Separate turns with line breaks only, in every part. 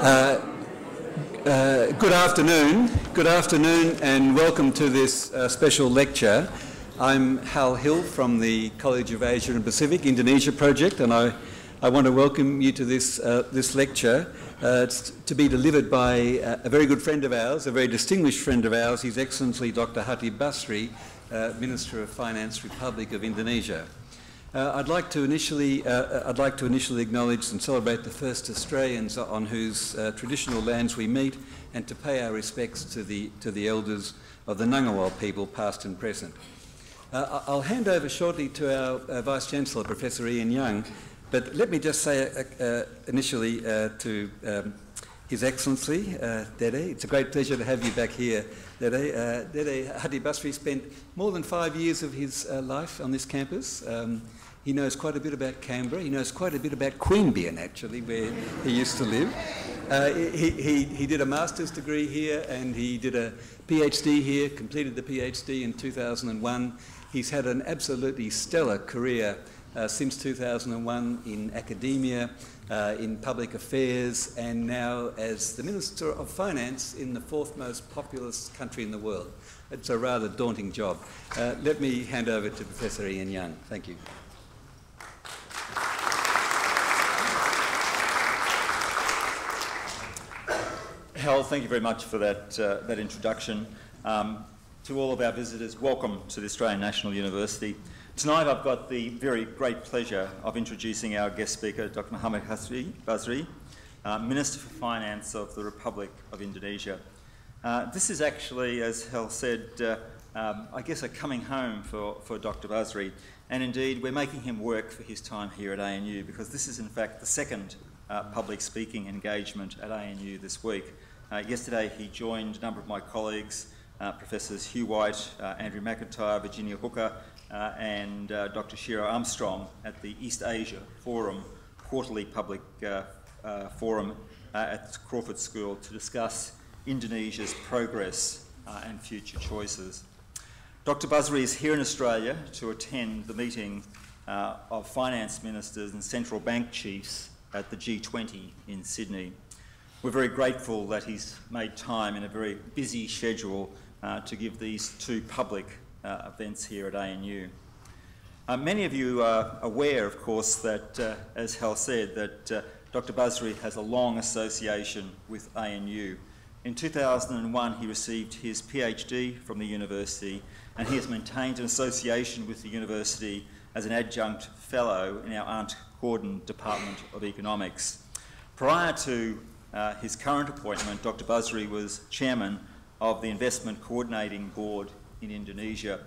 Uh, uh, good afternoon. Good afternoon and welcome
to this uh, special lecture. I'm Hal Hill from the College of Asia and Pacific Indonesia Project and I, I want to welcome you to this, uh, this lecture. Uh, it's to be delivered by uh, a very good friend of ours, a very distinguished friend of ours, His Excellency Dr. Hati Basri, Minister of Finance, Republic of Indonesia. Uh, I'd like to initially uh, I'd like to initially acknowledge and celebrate the first Australians on whose uh, traditional lands we meet, and to pay our respects to the to the elders of the Ngunnawal people, past and present. Uh, I'll hand over shortly to our uh, Vice Chancellor, Professor Ian Young, but let me just say uh, initially to um, his Excellency, uh, Dede. It's a great pleasure to have you back here, Dede. Uh, Dede Hadi Basri spent more than five years of his uh, life on this campus. Um, he knows quite a bit about Canberra. He knows quite a bit about Queanbeyan, actually, where he used to live. Uh, he, he, he did a master's degree here and he did a PhD here, completed the PhD in 2001. He's had an absolutely stellar career uh, since 2001 in academia, uh, in public affairs, and now as the Minister of Finance in the fourth most populous country in the world. It's a rather daunting job. Uh, let me hand over to Professor Ian Young. Thank you.
Hal, thank you very much for that, uh, that introduction. Um, to all of our visitors, welcome to the Australian National University. Tonight I've got the very great pleasure of introducing our guest speaker, Dr. Mohamed Hasri Basri, uh, Minister for Finance of the Republic of Indonesia. Uh, this is actually, as Hel said, uh, um, I guess a coming home for, for Dr. Basri. And indeed, we're making him work for his time here at ANU because this is in fact the second uh, public speaking engagement at ANU this week. Uh, yesterday he joined a number of my colleagues, uh, professors Hugh White, Andrew McIntyre, Virginia Hooker, uh, and uh, Dr. Shira Armstrong at the East Asia Forum, quarterly public uh, uh, forum uh, at Crawford School to discuss Indonesia's progress and future choices. Dr. Buzri is here in Australia to attend the meeting of finance ministers and central bank chiefs at the G20 in Sydney. We're very grateful that he's made time in a very busy schedule uh, to give these two public uh, events here at ANU. Uh, many of you are aware, of course, that, uh, as Hal said, that uh, Dr. Busry has a long association with ANU. In 2001, he received his PhD from the university, and he has maintained an association with the university as an adjunct fellow in our Aunt Gordon Department of Economics. Prior to uh, his current appointment, Dr. Busry was chairman of the Investment Coordinating Board in Indonesia.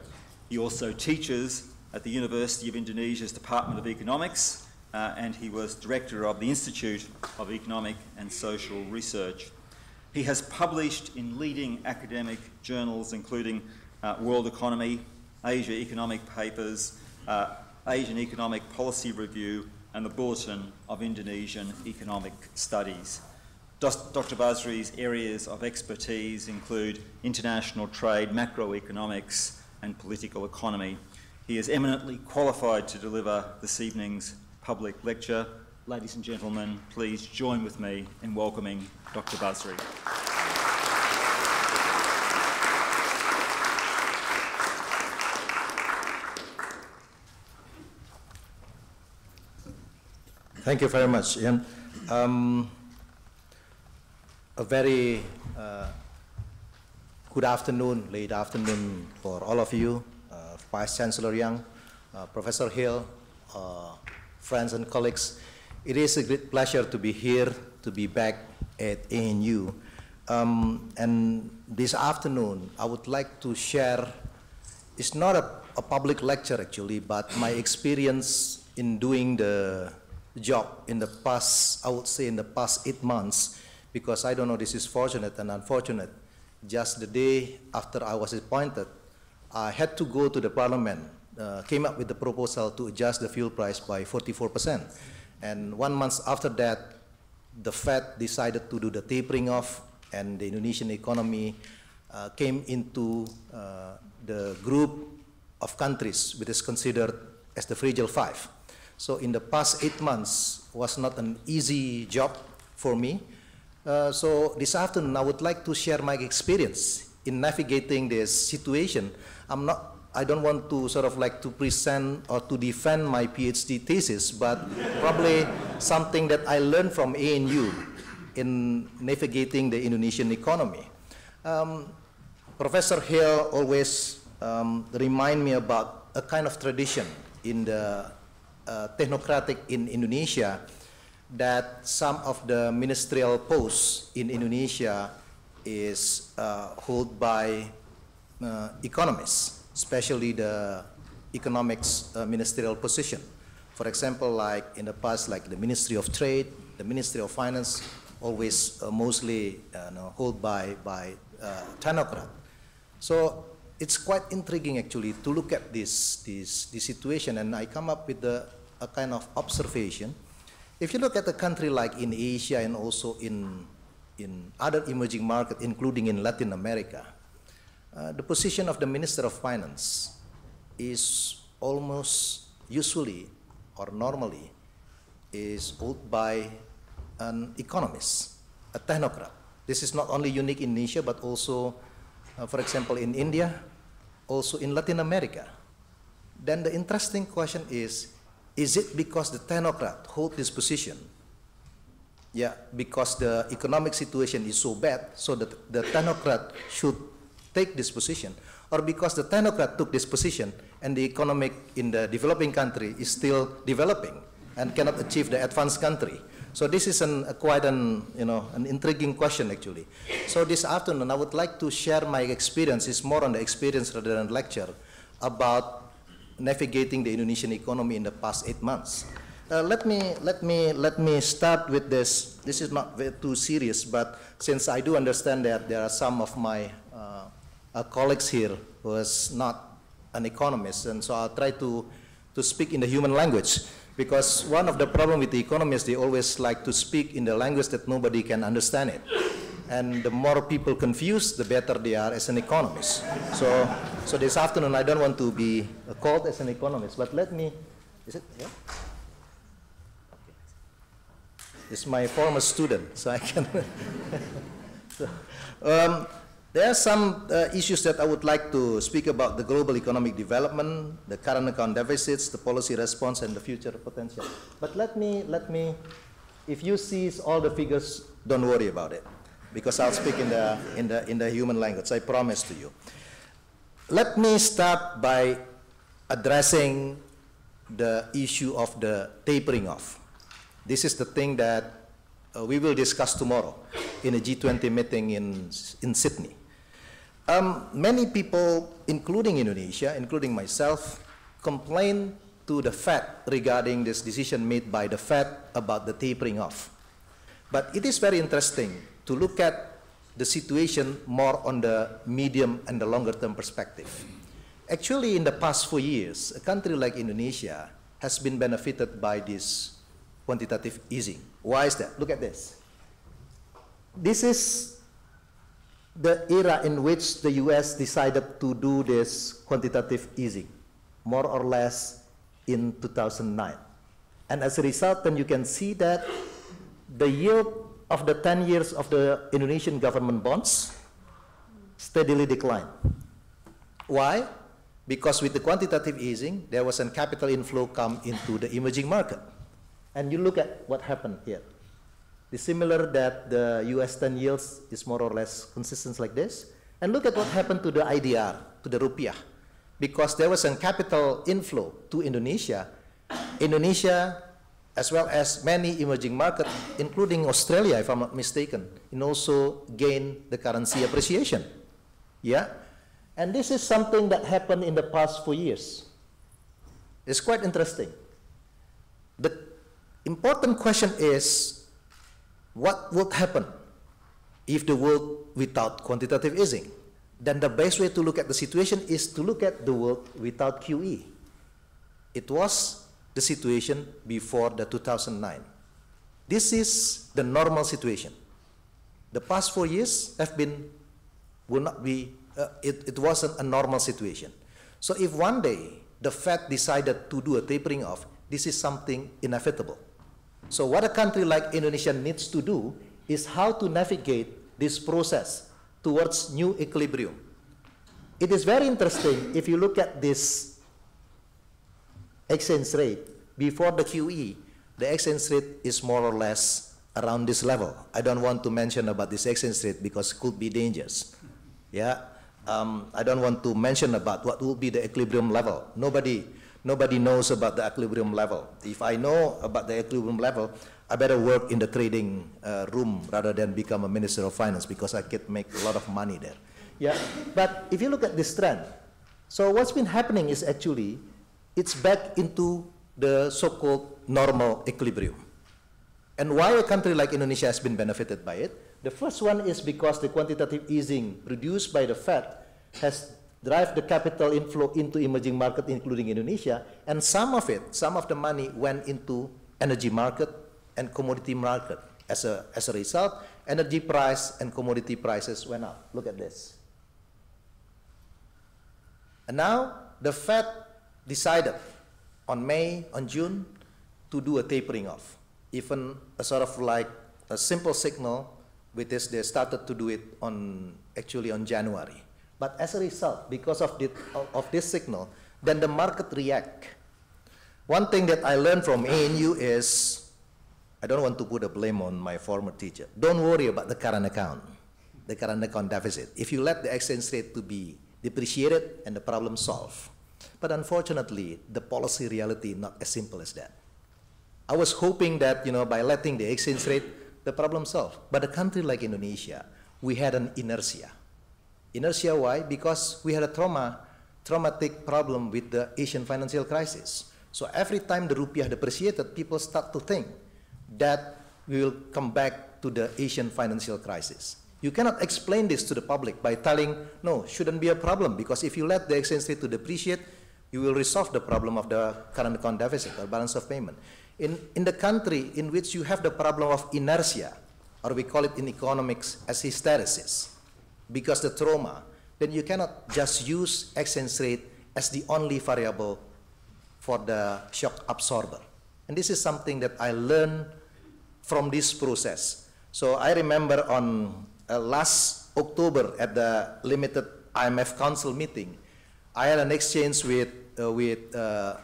He also teaches at the University of Indonesia's Department of Economics, uh, and he was director of the Institute of Economic and Social Research. He has published in leading academic journals, including uh, World Economy, Asia Economic Papers, uh, Asian Economic Policy Review, and the Bulletin of Indonesian Economic Studies. Dr. Basri's areas of expertise include international trade, macroeconomics, and political economy. He is eminently qualified to deliver this evening's public lecture. Ladies and gentlemen, please join with me in welcoming Dr. Basri.
Thank you very much, Ian. Um, a very uh, good afternoon, late afternoon for all of you, uh, Vice Chancellor Young, uh, Professor Hill, uh, friends and colleagues. It is a great pleasure to be here, to be back at ANU. Um, and this afternoon, I would like to share, it's not a, a public lecture actually, but my experience in doing the job in the past, I would say in the past eight months, because I don't know this is fortunate and unfortunate. Just the day after I was appointed, I had to go to the parliament, uh, came up with the proposal to adjust the fuel price by 44%. And one month after that, the Fed decided to do the tapering off and the Indonesian economy uh, came into uh, the group of countries which is considered as the Fragile Five. So in the past eight months was not an easy job for me uh, so this afternoon, I would like to share my experience in navigating this situation. I'm not, I don't want to sort of like to present or to defend my PhD thesis, but probably something that I learned from ANU in navigating the Indonesian economy. Um, Professor Hill always um, remind me about a kind of tradition in the uh, technocratic in Indonesia that some of the ministerial posts in Indonesia is uh, held by uh, economists, especially the economics uh, ministerial position. For example, like in the past, like the Ministry of Trade, the Ministry of Finance, always uh, mostly uh, you know, held by, by uh, technocrat. So it's quite intriguing actually to look at this, this, this situation and I come up with a, a kind of observation if you look at a country like in Asia and also in, in other emerging markets, including in Latin America, uh, the position of the Minister of Finance is almost usually or normally is held by an economist, a technocrat. This is not only unique in Asia, but also, uh, for example, in India, also in Latin America. Then the interesting question is is it because the technocrat hold this position? Yeah, because the economic situation is so bad, so that the technocrat should take this position, or because the technocrat took this position and the economic in the developing country is still developing and cannot achieve the advanced country. So this is an, a quite an, you know, an intriguing question actually. So this afternoon I would like to share my experience, it's more on the experience rather than lecture, about navigating the Indonesian economy in the past eight months. Uh, let me let me let me start with this. This is not too serious, but since I do understand that there are some of my uh, uh, colleagues here who is not an economist, and so I'll try to to speak in the human language because one of the problem with the economists they always like to speak in the language that nobody can understand it and the more people confused, the better they are as an economist. So, so this afternoon, I don't want to be called as an economist, but let me, is it here? Okay. It's my former student, so I can. so, um, there are some uh, issues that I would like to speak about the global economic development, the current account deficits, the policy response, and the future potential. But let me, let me, if you see all the figures, don't worry about it because I'll speak in the, in the, in the human language, I promise to you. Let me start by addressing the issue of the tapering off. This is the thing that uh, we will discuss tomorrow in a G20 meeting in, in Sydney. Um, many people, including Indonesia, including myself, complain to the Fed regarding this decision made by the Fed about the tapering off. But it is very interesting to look at the situation more on the medium and the longer term perspective. Actually, in the past four years, a country like Indonesia has been benefited by this quantitative easing. Why is that? Look at this. This is the era in which the US decided to do this quantitative easing, more or less in 2009. And as a result, then you can see that the yield of the 10 years of the Indonesian government bonds steadily declined. Why? Because with the quantitative easing, there was a capital inflow come into the emerging market. And you look at what happened here. It's similar that the US 10 yields is more or less consistent like this. And look at what happened to the IDR, to the rupiah. Because there was a capital inflow to Indonesia, Indonesia as well as many emerging markets, including Australia, if I'm not mistaken, and also gain the currency appreciation. Yeah? And this is something that happened in the past four years. It's quite interesting. The important question is what would happen if the world without quantitative easing? Then the best way to look at the situation is to look at the world without QE. It was the situation before the 2009. This is the normal situation. The past four years have been, will not be, uh, it, it wasn't a normal situation. So if one day the Fed decided to do a tapering off, this is something inevitable. So what a country like Indonesia needs to do is how to navigate this process towards new equilibrium. It is very interesting if you look at this exchange rate before the QE, the exchange rate is more or less around this level. I don't want to mention about this exchange rate because it could be dangerous. Yeah, um, I don't want to mention about what will be the equilibrium level. Nobody, nobody knows about the equilibrium level. If I know about the equilibrium level, I better work in the trading uh, room rather than become a minister of finance because I could make a lot of money there. Yeah, but if you look at this trend, so what's been happening is actually it's back into the so-called normal equilibrium. And why a country like Indonesia has been benefited by it? The first one is because the quantitative easing produced by the Fed has drive the capital inflow into emerging market, including Indonesia, and some of it, some of the money went into energy market and commodity market. As a, as a result, energy price and commodity prices went up. Look at this. And now the Fed decided on May, on June, to do a tapering off. Even a sort of like a simple signal with this, they started to do it on actually on January. But as a result, because of, the, of this signal, then the market react. One thing that I learned from ANU is, I don't want to put a blame on my former teacher. Don't worry about the current account, the current account deficit. If you let the exchange rate to be depreciated and the problem solved, but unfortunately, the policy reality not as simple as that. I was hoping that you know by letting the exchange rate, the problem solved. But a country like Indonesia, we had an inertia. Inertia why? Because we had a trauma, traumatic problem with the Asian financial crisis. So every time the rupiah depreciated, people start to think that we will come back to the Asian financial crisis. You cannot explain this to the public by telling, no, shouldn't be a problem, because if you let the exchange rate to depreciate, you will resolve the problem of the current account deficit or balance of payment. In, in the country in which you have the problem of inertia, or we call it in economics as hysteresis, because the trauma, then you cannot just use exchange rate as the only variable for the shock absorber. And this is something that I learned from this process. So I remember on uh, last October at the limited IMF Council meeting, I had an exchange with, uh, with uh,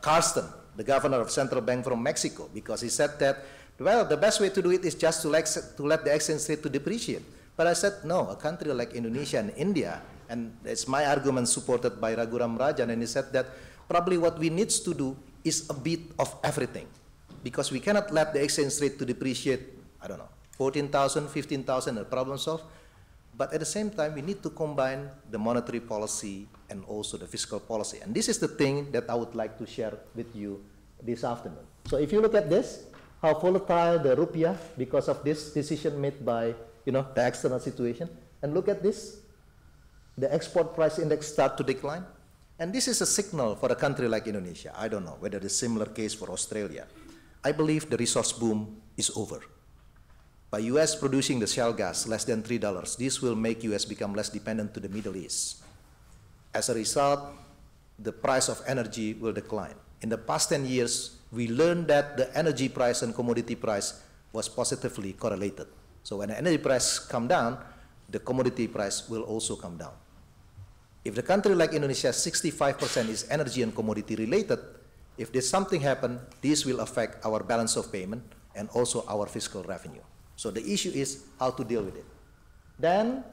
Carsten, uh, the governor of central bank from Mexico, because he said that, well, the best way to do it is just to, like, to let the exchange rate to depreciate. But I said, no, a country like Indonesia and India, and it's my argument supported by Raghuram Rajan, and he said that probably what we need to do is a bit of everything, because we cannot let the exchange rate to depreciate, I don't know, 14,000, 15,000 are problem solved. But at the same time, we need to combine the monetary policy and also the fiscal policy. And this is the thing that I would like to share with you this afternoon. So if you look at this, how volatile the rupiah because of this decision made by you know the external situation. And look at this, the export price index start to decline. And this is a signal for a country like Indonesia. I don't know whether the similar case for Australia. I believe the resource boom is over. By US producing the shale gas less than $3, this will make US become less dependent to the Middle East. As a result, the price of energy will decline. In the past 10 years, we learned that the energy price and commodity price was positively correlated. So when the energy price come down, the commodity price will also come down. If the country like Indonesia, 65% is energy and commodity related, if there's something happen, this will affect our balance of payment and also our fiscal revenue. So the issue is how to deal with it. Then,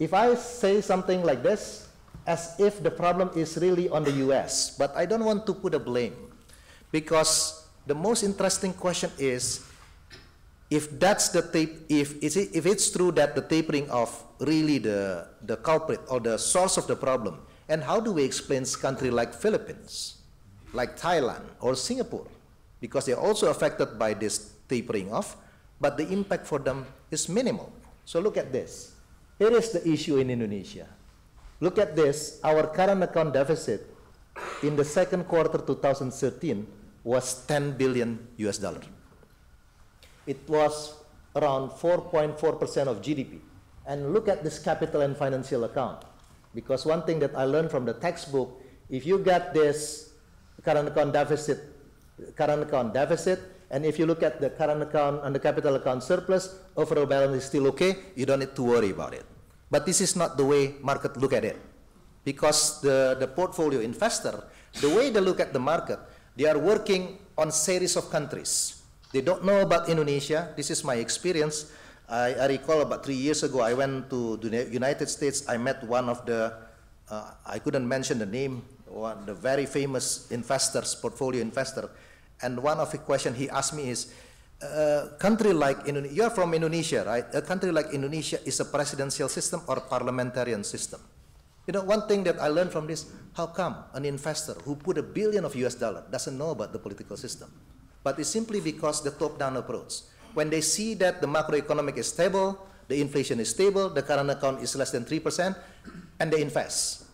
if I say something like this, as if the problem is really on the US, but I don't want to put a blame because the most interesting question is if that's the tape, if it's, if it's true that the tapering of really the, the culprit or the source of the problem, and how do we explain country like Philippines, like Thailand or Singapore, because they're also affected by this tapering off, but the impact for them is minimal. So look at this. Here is the issue in Indonesia. Look at this. Our current account deficit in the second quarter 2013 was 10 billion US dollar. It was around 4.4% of GDP. And look at this capital and financial account. Because one thing that I learned from the textbook, if you get this current account deficit, current account deficit, and if you look at the current account and the capital account surplus, overall balance is still okay. You don't need to worry about it. But this is not the way market look at it. Because the, the portfolio investor, the way they look at the market, they are working on series of countries. They don't know about Indonesia. This is my experience. I, I recall about three years ago, I went to the United States. I met one of the, uh, I couldn't mention the name, one, the very famous investors, portfolio investor and one of the questions he asked me is, a uh, country like Indonesia, you are from Indonesia, right? A country like Indonesia is a presidential system or parliamentarian system. You know, one thing that I learned from this, how come an investor who put a billion of US dollar doesn't know about the political system? But it's simply because the top-down approach. When they see that the macroeconomic is stable, the inflation is stable, the current account is less than 3%, and they invest.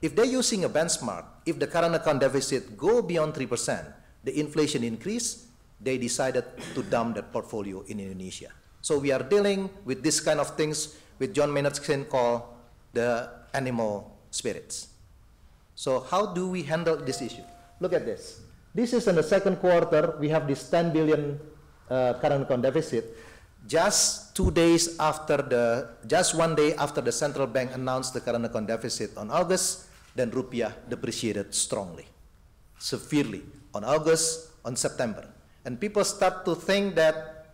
If they're using a benchmark, if the current account deficit go beyond 3%, the inflation increased, they decided to dump that portfolio in Indonesia. So we are dealing with this kind of things with John Maynard Keynes called the animal spirits. So how do we handle this issue? Look at this. This is in the second quarter, we have this 10 billion uh, current account deficit. Just two days after the, just one day after the central bank announced the current account deficit on August, then rupiah depreciated strongly, severely on August, on September. And people start to think that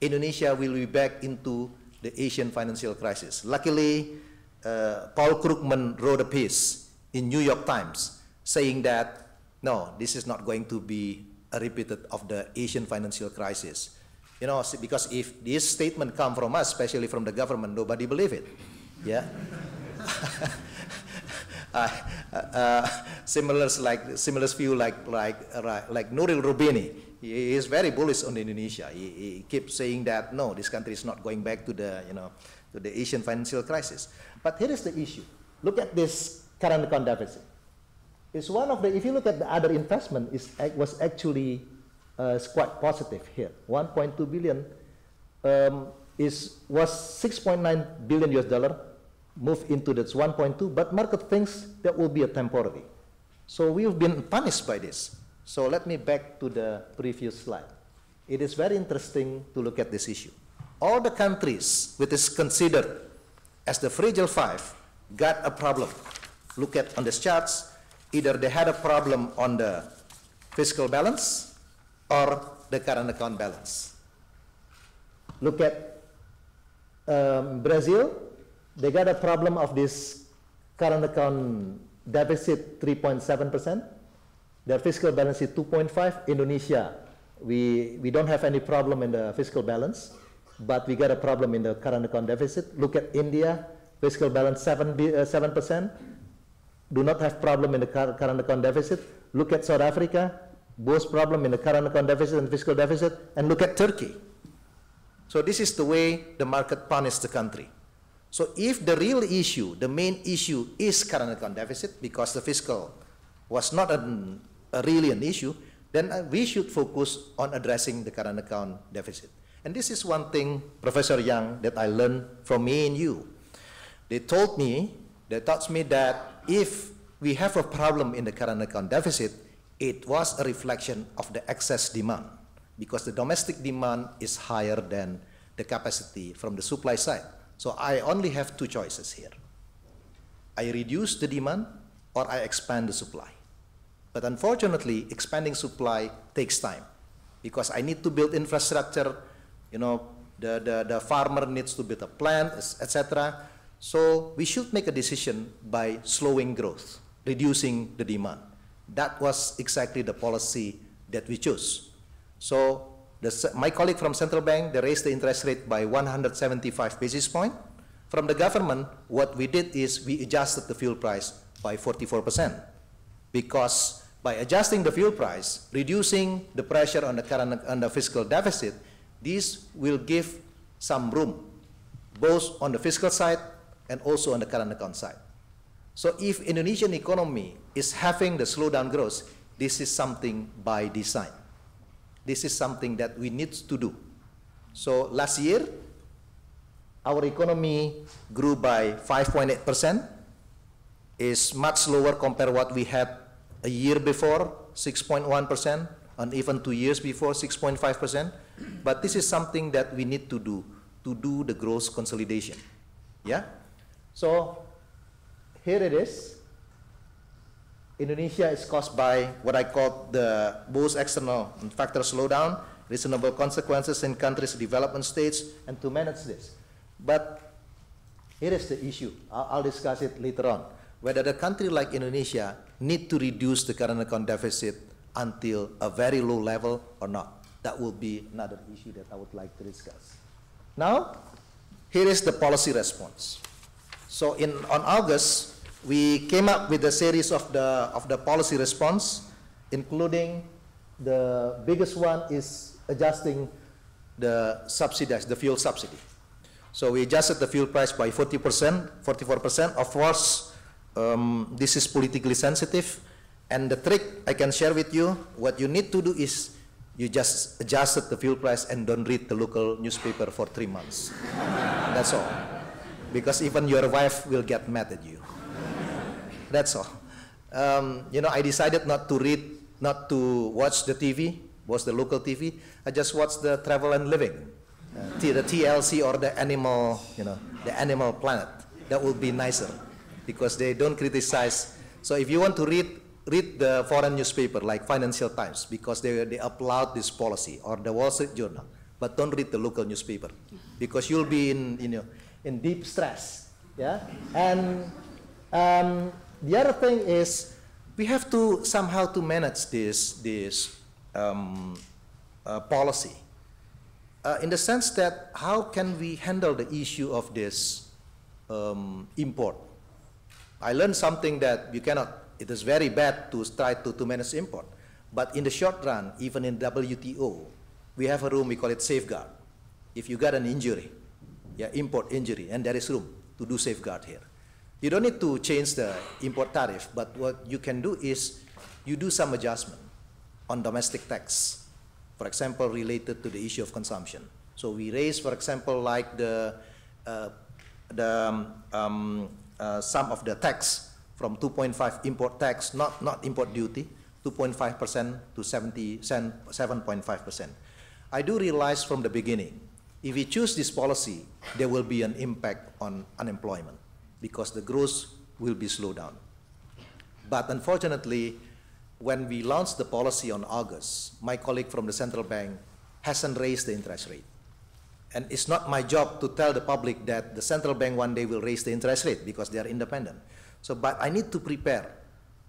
Indonesia will be back into the Asian financial crisis. Luckily, uh, Paul Krugman wrote a piece in New York Times saying that, no, this is not going to be a repeated of the Asian financial crisis. You know, because if this statement come from us, especially from the government, nobody believe it. Yeah. Uh, uh, uh, similar like similar view like like like Nuril Rubini. He is very bullish on Indonesia. He, he keeps saying that no, this country is not going back to the you know to the Asian financial crisis. But here is the issue. Look at this current account deficit. It's one of the, if you look at the other investment, it was actually uh, quite positive here. 1.2 billion um, is, was 6.9 billion US dollar move into this 1.2, but market thinks that will be a temporary. So we've been punished by this. So let me back to the previous slide. It is very interesting to look at this issue. All the countries which is considered as the fragile five got a problem. Look at on this charts, either they had a problem on the fiscal balance or the current account balance. Look at um, Brazil, they got a problem of this current account deficit 3.7%. Their fiscal balance is 2.5. Indonesia, we, we don't have any problem in the fiscal balance, but we got a problem in the current account deficit. Look at India, fiscal balance 7, 7%. Uh, Do not have problem in the current account deficit. Look at South Africa, both problem in the current account deficit and fiscal deficit. And look at Turkey. So this is the way the market punishes the country. So if the real issue, the main issue is current account deficit because the fiscal was not an, a really an issue, then uh, we should focus on addressing the current account deficit. And this is one thing, Professor Yang, that I learned from me and you. They told me, they taught me that if we have a problem in the current account deficit, it was a reflection of the excess demand because the domestic demand is higher than the capacity from the supply side. So I only have two choices here. I reduce the demand or I expand the supply. But unfortunately, expanding supply takes time because I need to build infrastructure, you know, the, the, the farmer needs to build a plant, etc. So we should make a decision by slowing growth, reducing the demand. That was exactly the policy that we chose. So the, my colleague from central bank, they raised the interest rate by 175 basis point. From the government, what we did is we adjusted the fuel price by 44%. Because by adjusting the fuel price, reducing the pressure on the, current, on the fiscal deficit, this will give some room, both on the fiscal side and also on the current account side. So if Indonesian economy is having the slowdown growth, this is something by design. This is something that we need to do. So last year, our economy grew by 5.8%, is much lower compared what we had a year before, 6.1%, and even two years before, 6.5%. But this is something that we need to do, to do the growth consolidation. Yeah? So here it is. Indonesia is caused by what I call the both external factor slowdown, reasonable consequences in countries' development states, and to manage this. But it is the issue. I'll, I'll discuss it later on. Whether a country like Indonesia need to reduce the current account deficit until a very low level or not. That will be another issue that I would like to discuss. Now, here is the policy response. So in, on August, we came up with a series of the, of the policy response, including the biggest one is adjusting the subsidies, the fuel subsidy. So we adjusted the fuel price by 40%, 44%. Of course, um, this is politically sensitive. And the trick I can share with you, what you need to do is you just adjusted the fuel price and don't read the local newspaper for three months. That's all. Because even your wife will get mad at you. That's all. Um, you know, I decided not to read, not to watch the TV, Watch the local TV. I just watched the Travel and Living, uh, the TLC or the Animal, you know, the Animal Planet. That would be nicer because they don't criticize. So if you want to read, read the foreign newspaper like Financial Times because they, they applaud this policy or the Wall Street Journal. But don't read the local newspaper because you'll be in, you know, in deep stress. Yeah? And um, the other thing is we have to somehow to manage this this um, uh, policy uh, in the sense that how can we handle the issue of this um, import? I learned something that you cannot. It is very bad to try to, to manage import, but in the short run, even in WTO, we have a room we call it safeguard. If you got an injury, yeah, import injury, and there is room to do safeguard here. You don't need to change the import tariff, but what you can do is you do some adjustment on domestic tax, for example, related to the issue of consumption. So we raise, for example, like the, uh, the um, um uh, sum of the tax from 2.5 import tax, not, not import duty, 2.5% to 7.5%. I do realize from the beginning, if we choose this policy, there will be an impact on unemployment because the growth will be slowed down. But unfortunately, when we launched the policy on August, my colleague from the central bank hasn't raised the interest rate. And it's not my job to tell the public that the central bank one day will raise the interest rate because they are independent. So, but I need to prepare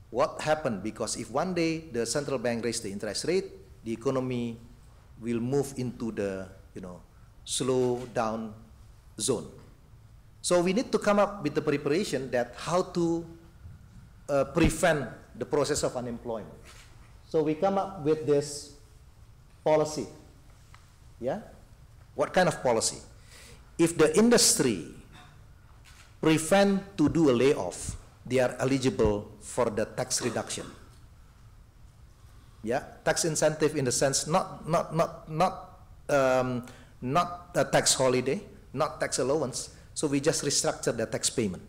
what happened because if one day the central bank raises the interest rate, the economy will move into the, you know, slow down zone. So we need to come up with the preparation that how to uh, prevent the process of unemployment. So we come up with this policy. Yeah? What kind of policy? If the industry prevent to do a layoff, they are eligible for the tax reduction. Yeah, tax incentive in the sense not not not not um, not a tax holiday, not tax allowance, so we just restructure their tax payment.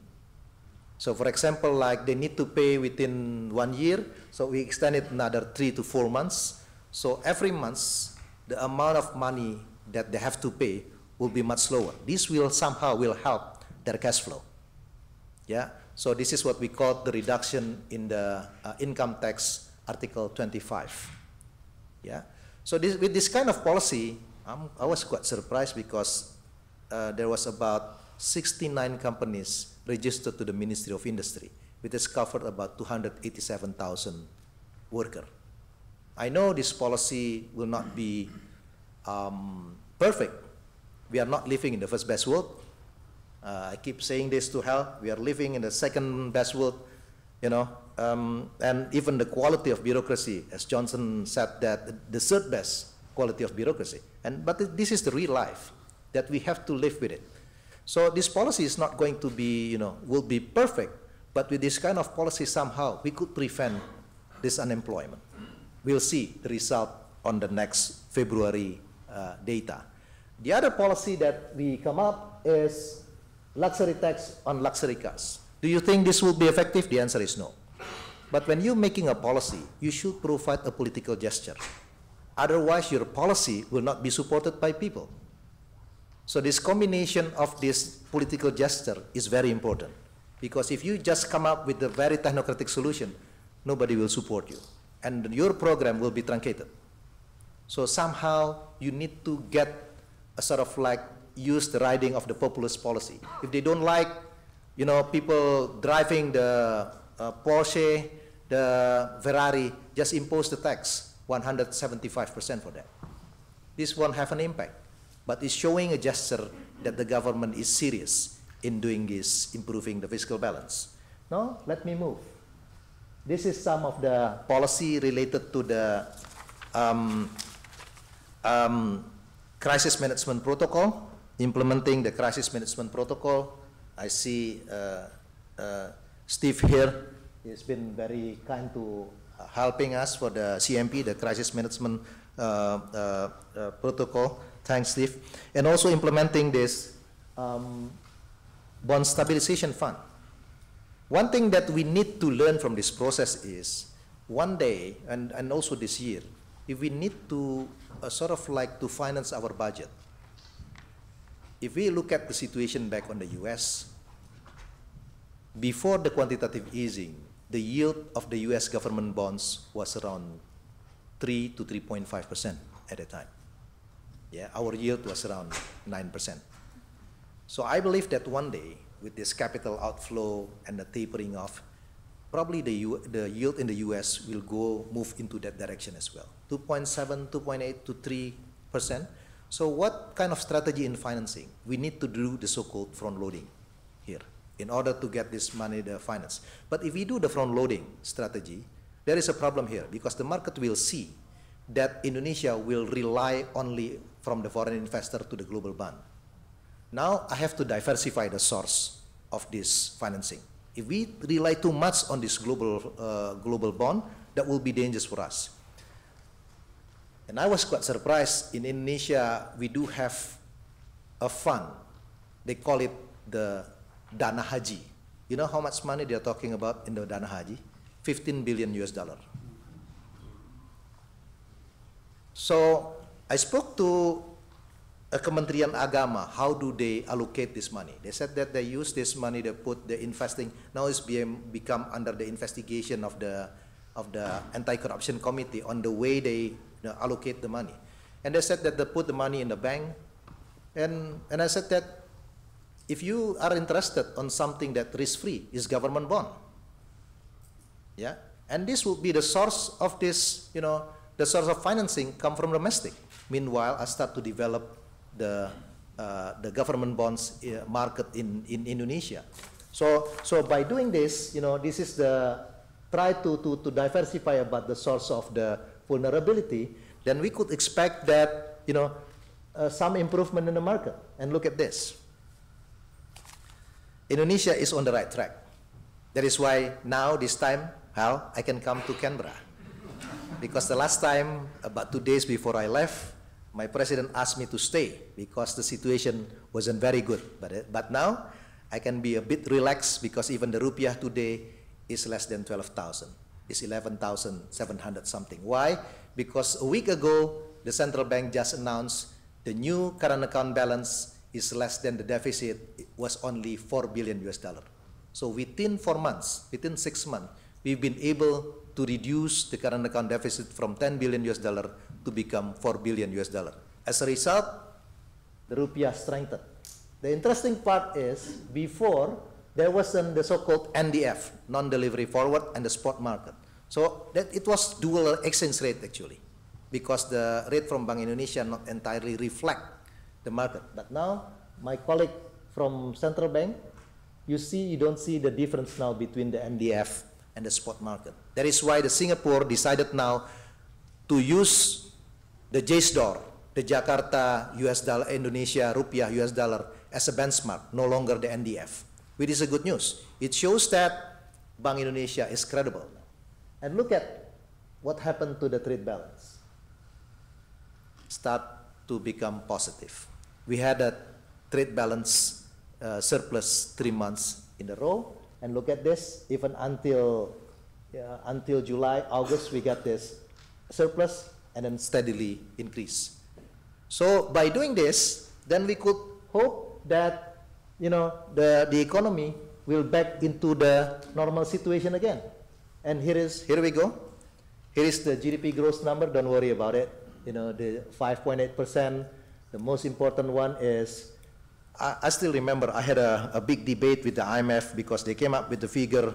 So for example, like they need to pay within one year, so we extend it another three to four months. So every month, the amount of money that they have to pay will be much lower. This will somehow will help their cash flow. Yeah. So this is what we call the reduction in the uh, income tax Article 25. Yeah. So this, with this kind of policy, I'm, I was quite surprised because uh, there was about 69 companies registered to the Ministry of Industry, which has covered about 287,000 workers. I know this policy will not be um, perfect. We are not living in the first best world. Uh, I keep saying this to hell. We are living in the second best world, you know. Um, and even the quality of bureaucracy, as Johnson said, that the third best quality of bureaucracy. And but this is the real life that we have to live with it. So this policy is not going to be, you know, will be perfect, but with this kind of policy somehow we could prevent this unemployment. We'll see the result on the next February uh, data. The other policy that we come up is luxury tax on luxury cars. Do you think this will be effective? The answer is no. But when you're making a policy, you should provide a political gesture. Otherwise, your policy will not be supported by people. So this combination of this political gesture is very important because if you just come up with a very technocratic solution, nobody will support you and your program will be truncated. So somehow you need to get a sort of like use the riding of the populist policy. If they don't like, you know, people driving the uh, Porsche, the Ferrari, just impose the tax, 175% for that. This won't have an impact but it's showing a gesture that the government is serious in doing this, improving the fiscal balance. Now, let me move. This is some of the policy related to the um, um, crisis management protocol, implementing the crisis management protocol. I see uh, uh, Steve here. He's been very kind to helping us for the CMP, the crisis management uh, uh, uh protocol. Thanks, Steve. And also implementing this um, bond stabilization fund. One thing that we need to learn from this process is one day, and, and also this year, if we need to uh, sort of like to finance our budget, if we look at the situation back on the US, before the quantitative easing, the yield of the US government bonds was around 3 to 3.5% at a time. Yeah, our yield was around 9%. So I believe that one day, with this capital outflow and the tapering off, probably the, U the yield in the US will go move into that direction as well 2.7, 2.8 to 3%. So, what kind of strategy in financing? We need to do the so called front loading here in order to get this money the finance. But if we do the front loading strategy, there is a problem here because the market will see that Indonesia will rely only from the foreign investor to the global bond. Now I have to diversify the source of this financing. If we rely too much on this global, uh, global bond, that will be dangerous for us. And I was quite surprised in Indonesia, we do have a fund. They call it the Dana Haji. You know how much money they are talking about in the Dana Haji? 15 billion US dollar. So I spoke to a Kementerian Agama, how do they allocate this money? They said that they use this money to put the investing. Now it's being, become under the investigation of the of the anti-corruption committee on the way they you know, allocate the money, and they said that they put the money in the bank, and and I said that if you are interested on something that risk-free is government bond, yeah, and this would be the source of this, you know, the source of financing come from domestic. Meanwhile, I start to develop the, uh, the government bonds uh, market in, in Indonesia. So, so by doing this, you know, this is the try to, to, to diversify about the source of the vulnerability, then we could expect that, you know, uh, some improvement in the market. And look at this. Indonesia is on the right track. That is why now, this time, Hal, I can come to Canberra. because the last time, about two days before I left, my president asked me to stay because the situation wasn't very good. But, eh, but now I can be a bit relaxed because even the rupiah today is less than 12,000. It's 11,700 something. Why? Because a week ago, the central bank just announced the new current account balance is less than the deficit. It was only 4 billion US dollar. So within four months, within six months, we've been able to reduce the current account deficit from 10 billion US dollar to become 4 billion US dollar. As a result, the rupiah strengthened. The interesting part is before there was the so-called NDF, non-delivery forward, and the spot market. So that it was dual exchange rate actually, because the rate from Bank Indonesia not entirely reflect the market. But now my colleague from central bank, you see you don't see the difference now between the NDF and the spot market. That is why the Singapore decided now to use the JSDOR, the Jakarta US dollar, Indonesia rupiah US dollar as a benchmark, no longer the NDF, which is a good news. It shows that Bank Indonesia is credible. And look at what happened to the trade balance. Start to become positive. We had a trade balance uh, surplus three months in a row. And look at this, even until, uh, until July, August, we got this surplus and then steadily increase. So by doing this, then we could hope that you know the, the economy will back into the normal situation again. And here is here we go. Here is the GDP growth number. Don't worry about it. You know the 5.8 percent. The most important one is I, I still remember I had a, a, big debate with the IMF because they came up with the figure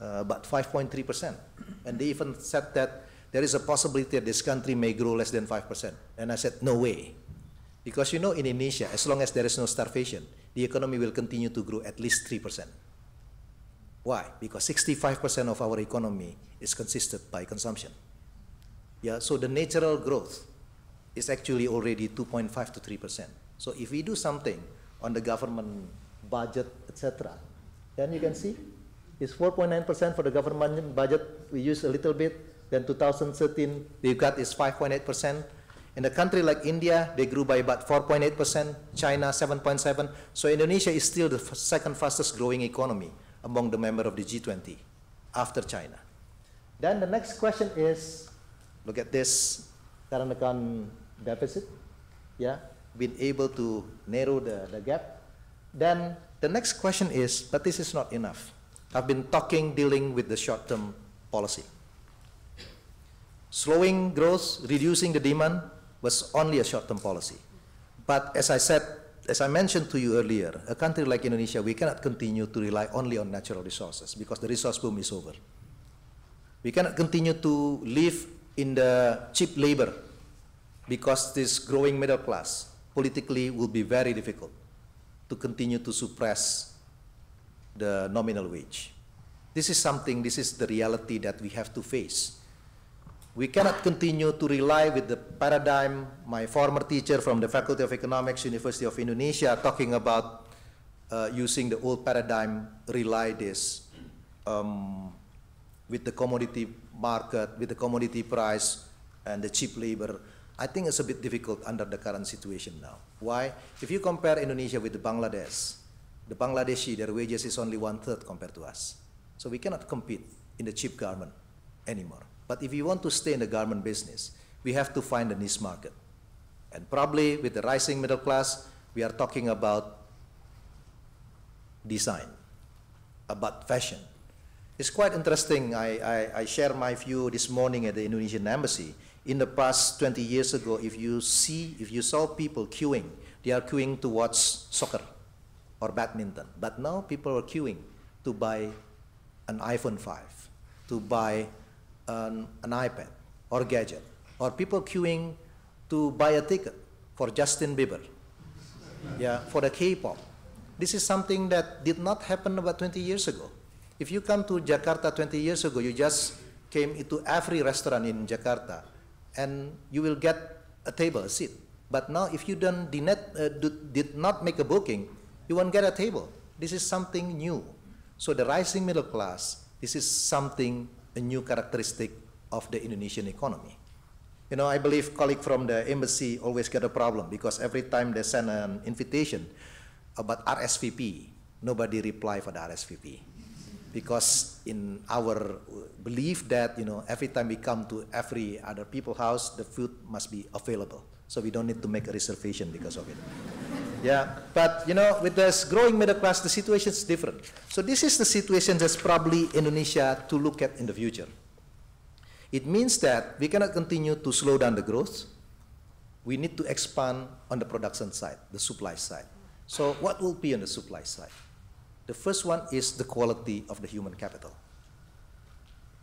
uh, about 5.3 percent, and they even said that there is a possibility that this country may grow less than 5%. And I said, no way. Because you know, in Indonesia, as long as there is no starvation, the economy will continue to grow at least 3%. Why? Because 65% of our economy is consisted by consumption. Yeah, so the natural growth is actually already 2.5 to 3%. So if we do something on the government budget, etc., then you can see it's 4.9% for the government budget. We use a little bit, then 2013, they got is 5.8%. In a country like India, they grew by about 4.8%, China 7.7. So Indonesia is still the second fastest growing economy among the member of the G20 after China. Then the next question is, look at this current account deficit. Yeah, been able to narrow the, the gap. Then the next question is, but this is not enough. I've been talking, dealing with the short-term policy. Slowing growth, reducing the demand was only a short-term policy. But as I said, as I mentioned to you earlier, a country like Indonesia, we cannot continue to rely only on natural resources because the resource boom is over. We cannot continue to live in the cheap labor because this growing middle class politically will be very difficult to continue to suppress the nominal wage. This is something, this is the reality that we have to face. We cannot continue to rely with the paradigm my former teacher from the Faculty of Economics, University of Indonesia, talking about uh, using the old paradigm, rely this um, with the commodity market, with the commodity price, and the cheap labor. I think it's a bit difficult under the current situation now. Why? If you compare Indonesia with the Bangladesh, the Bangladeshi, their wages is only one third compared to us. So we cannot compete in the cheap garment anymore. But if you want to stay in the garment business, we have to find a niche market. And probably with the rising middle class, we are talking about design, about fashion. It's quite interesting. I, I, I share my view this morning at the Indonesian embassy. In the past 20 years ago, if you see, if you saw people queuing, they are queuing to watch soccer or badminton. But now people are queuing to buy an iPhone 5, to buy an, an iPad or gadget, or people queuing to buy a ticket for Justin Bieber, yeah, for the K-pop. This is something that did not happen about 20 years ago. If you come to Jakarta 20 years ago, you just came into every restaurant in Jakarta, and you will get a table, a seat. But now, if you don't, did, not, uh, did not make a booking, you won't get a table. This is something new. So the rising middle class, this is something a new characteristic of the Indonesian economy. You know, I believe colleagues from the embassy always get a problem because every time they send an invitation about RSVP, nobody reply for the RSVP. Because in our belief that, you know, every time we come to every other people house, the food must be available so we don't need to make a reservation because of it. yeah, but you know, with this growing middle class, the situation is different. So this is the situation that's probably Indonesia to look at in the future. It means that we cannot continue to slow down the growth. We need to expand on the production side, the supply side. So what will be on the supply side? The first one is the quality of the human capital.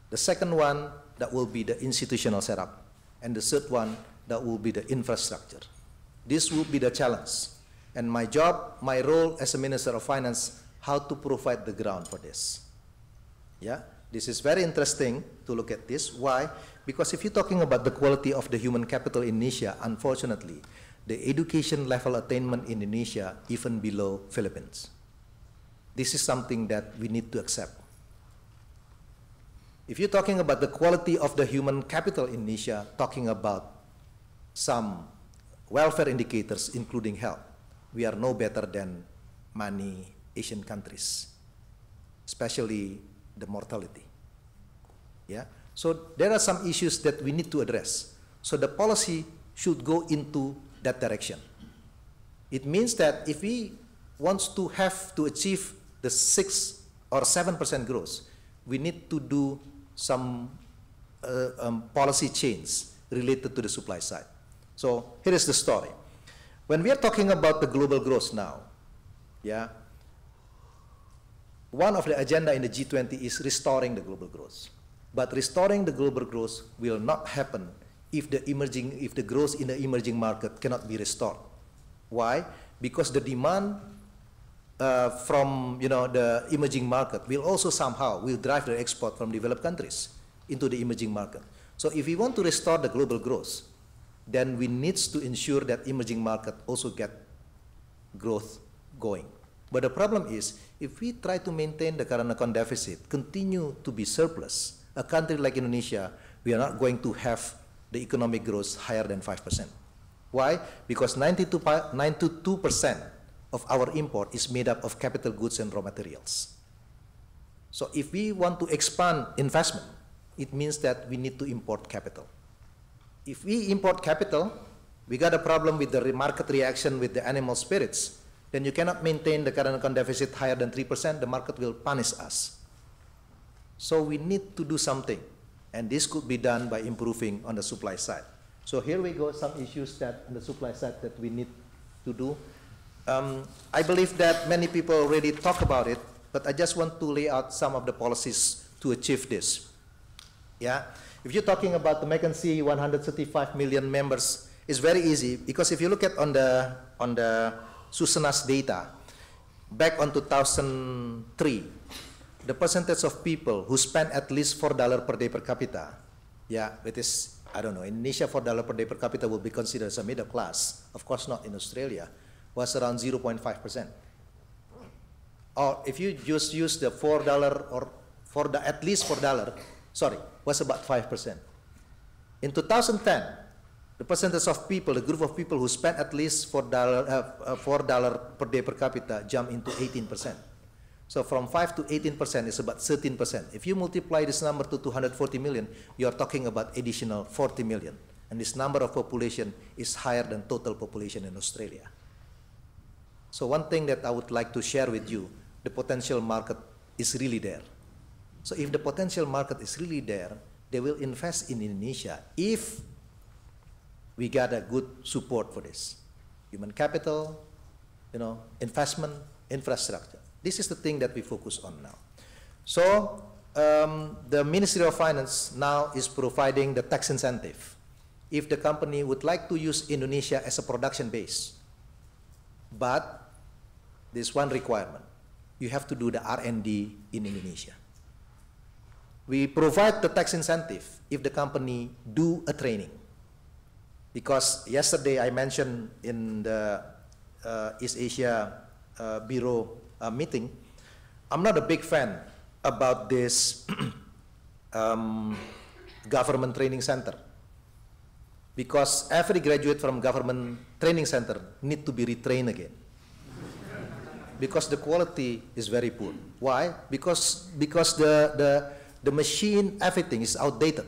The second one, that will be the institutional setup. And the third one, that will be the infrastructure. This will be the challenge. And my job, my role as a Minister of Finance, how to provide the ground for this. Yeah, this is very interesting to look at this. Why? Because if you're talking about the quality of the human capital in Indonesia, unfortunately, the education level attainment in Indonesia even below Philippines. This is something that we need to accept. If you're talking about the quality of the human capital in Indonesia, talking about some welfare indicators, including health, we are no better than many Asian countries, especially the mortality. Yeah? So there are some issues that we need to address. So the policy should go into that direction. It means that if we want to have to achieve the 6 or 7% growth, we need to do some uh, um, policy change related to the supply side. So here is the story. When we are talking about the global growth now, yeah, one of the agenda in the G20 is restoring the global growth. But restoring the global growth will not happen if the emerging if the growth in the emerging market cannot be restored. Why? Because the demand uh, from you know the emerging market will also somehow will drive the export from developed countries into the emerging market. So if we want to restore the global growth, then we need to ensure that emerging market also get growth going. But the problem is, if we try to maintain the current account deficit, continue to be surplus, a country like Indonesia, we are not going to have the economic growth higher than 5%. Why? Because 92% of our import is made up of capital goods and raw materials. So if we want to expand investment, it means that we need to import capital if we import capital, we got a problem with the market reaction with the animal spirits. Then you cannot maintain the current account deficit higher than 3%, the market will punish us. So we need to do something. And this could be done by improving on the supply side. So here we go, some issues that on the supply side that we need to do. Um, I believe that many people already talk about it, but I just want to lay out some of the policies to achieve this. Yeah. If you're talking about the vacancy 135 million members, it's very easy because if you look at on the on the Susana's data, back on 2003, the percentage of people who spend at least four dollar per day per capita, yeah, it is I don't know. Indonesia four dollar per day per capita will be considered as a middle class. Of course, not in Australia, was around 0.5 percent. Or if you just use the four dollar or for the at least four dollar sorry, was about 5%. In 2010, the percentage of people, the group of people who spend at least $4, uh, uh, $4 per day per capita jumped into 18%. So from 5 to 18% is about 13%. If you multiply this number to 240 million, you are talking about additional 40 million. And this number of population is higher than total population in Australia. So one thing that I would like to share with you, the potential market is really there. So if the potential market is really there, they will invest in Indonesia if we got a good support for this. Human capital, you know, investment, infrastructure. This is the thing that we focus on now. So um, the Ministry of Finance now is providing the tax incentive. If the company would like to use Indonesia as a production base, but there's one requirement. You have to do the R&D in Indonesia we provide the tax incentive if the company do a training. Because yesterday I mentioned in the uh, East Asia uh, Bureau uh, meeting, I'm not a big fan about this um, government training center. Because every graduate from government training center need to be retrained again because the quality is very poor. Why? Because because the the the machine, everything is outdated.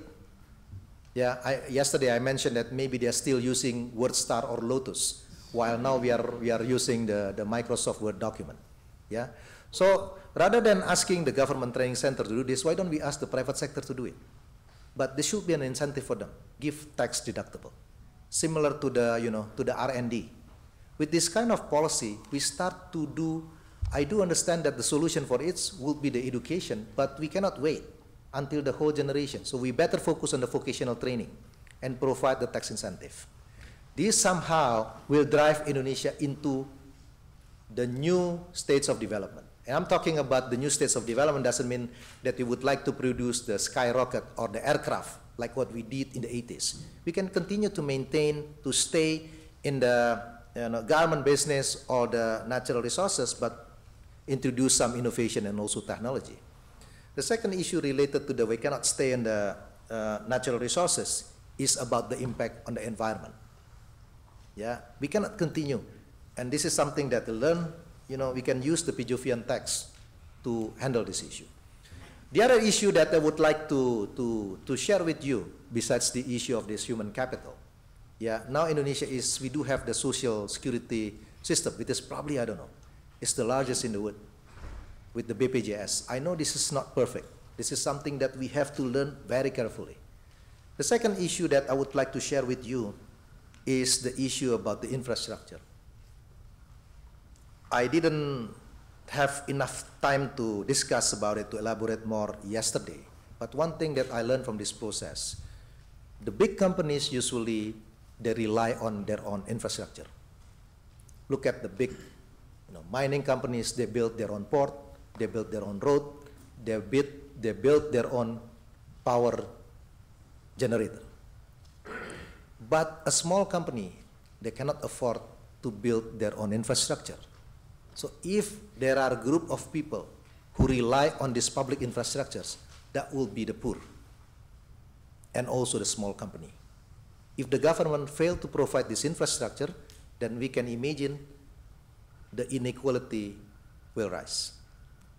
Yeah, I, yesterday I mentioned that maybe they are still using WordStar or Lotus, while now we are, we are using the, the Microsoft Word document. Yeah, so rather than asking the government training center to do this, why don't we ask the private sector to do it? But there should be an incentive for them. Give tax deductible, similar to the, you know, to the R&D. With this kind of policy, we start to do I do understand that the solution for it would be the education, but we cannot wait until the whole generation. So we better focus on the vocational training and provide the tax incentive. This somehow will drive Indonesia into the new states of development. And I'm talking about the new states of development doesn't mean that we would like to produce the skyrocket or the aircraft like what we did in the 80s. We can continue to maintain, to stay in the you know, garment business or the natural resources, but introduce some innovation and also technology. The second issue related to the we cannot stay in the uh, natural resources is about the impact on the environment. Yeah, we cannot continue. And this is something that we learn, you know, we can use the Pijovian text to handle this issue. The other issue that I would like to, to, to share with you, besides the issue of this human capital, yeah, now Indonesia is, we do have the social security system, which is probably, I don't know, it's the largest in the world with the BPJS. I know this is not perfect. This is something that we have to learn very carefully. The second issue that I would like to share with you is the issue about the infrastructure. I didn't have enough time to discuss about it, to elaborate more yesterday. But one thing that I learned from this process, the big companies usually, they rely on their own infrastructure. Look at the big you know, mining companies, they build their own port, they built their own road, they built, they built their own power generator. But a small company, they cannot afford to build their own infrastructure. So if there are a group of people who rely on these public infrastructures, that will be the poor and also the small company. If the government fails to provide this infrastructure, then we can imagine the inequality will rise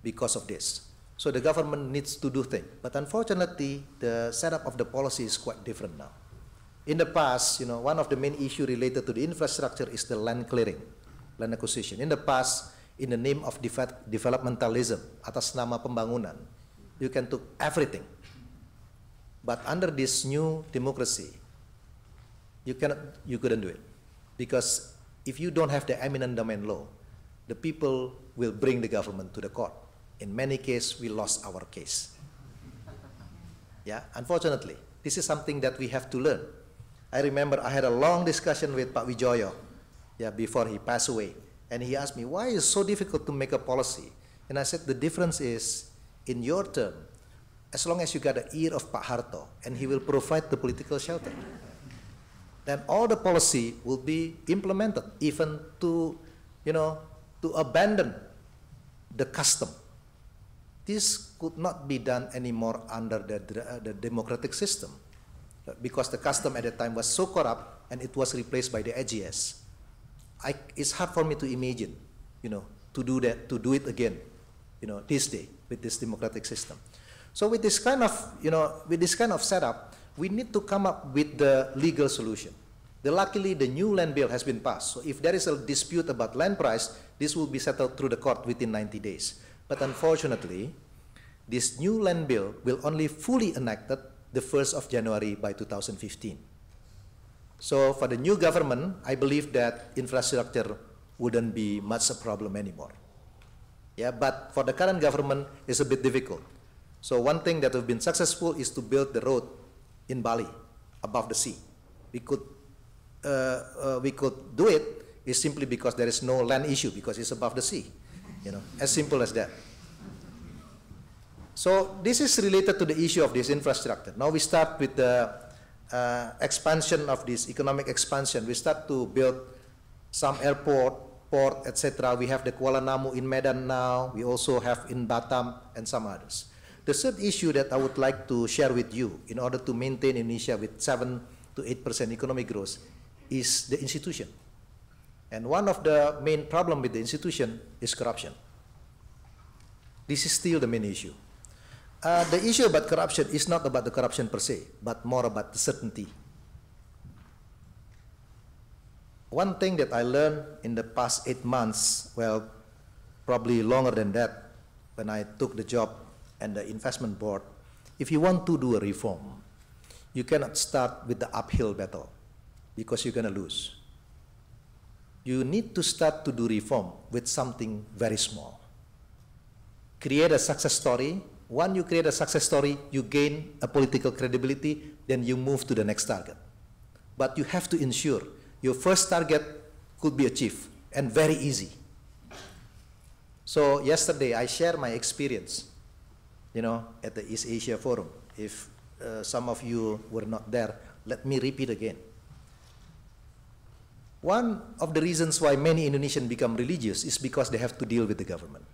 because of this. So the government needs to do things. But unfortunately, the setup of the policy is quite different now. In the past, you know, one of the main issues related to the infrastructure is the land clearing, land acquisition. In the past, in the name of developmentalism, atas nama pembangunan, you can do everything. But under this new democracy, you cannot, you couldn't do it. Because if you don't have the eminent domain law, the people will bring the government to the court. In many cases, we lost our case. Yeah, unfortunately, this is something that we have to learn. I remember I had a long discussion with Pak Wijoyo yeah, before he passed away. And he asked me, why is it so difficult to make a policy? And I said, the difference is, in your term, as long as you got the ear of Pak Harto, and he will provide the political shelter, then all the policy will be implemented, even to, you know, to abandon the custom this could not be done anymore under the, uh, the democratic system because the custom at that time was so corrupt and it was replaced by the AGS. I, it's hard for me to imagine, you know, to do that, to do it again, you know, this day with this democratic system. So with this kind of, you know, with this kind of setup, we need to come up with the legal solution. The, luckily, the new land bill has been passed. So if there is a dispute about land price, this will be settled through the court within 90 days. But unfortunately, this new land bill will only fully enacted the 1st of January by 2015. So for the new government, I believe that infrastructure wouldn't be much a problem anymore. Yeah, but for the current government, it's a bit difficult. So one thing that we've been successful is to build the road in Bali, above the sea. We could, uh, uh, we could do it is simply because there is no land issue because it's above the sea. You know, as simple as that. So this is related to the issue of this infrastructure. Now we start with the uh, expansion of this economic expansion. We start to build some airport, port, etc. We have the Kuala Namu in Medan now. We also have in Batam and some others. The third issue that I would like to share with you in order to maintain Indonesia with 7 to 8% economic growth is the institution. And one of the main problem with the institution is corruption. This is still the main issue. Uh, the issue about corruption is not about the corruption per se, but more about the certainty. One thing that I learned in the past eight months, well, probably longer than that, when I took the job and the investment board, if you want to do a reform, you cannot start with the uphill battle because you're going to lose you need to start to do reform with something very small. Create a success story. Once you create a success story, you gain a political credibility, then you move to the next target. But you have to ensure your first target could be achieved and very easy. So yesterday I shared my experience, you know, at the East Asia Forum. If uh, some of you were not there, let me repeat again. One of the reasons why many Indonesians become religious is because they have to deal with the government.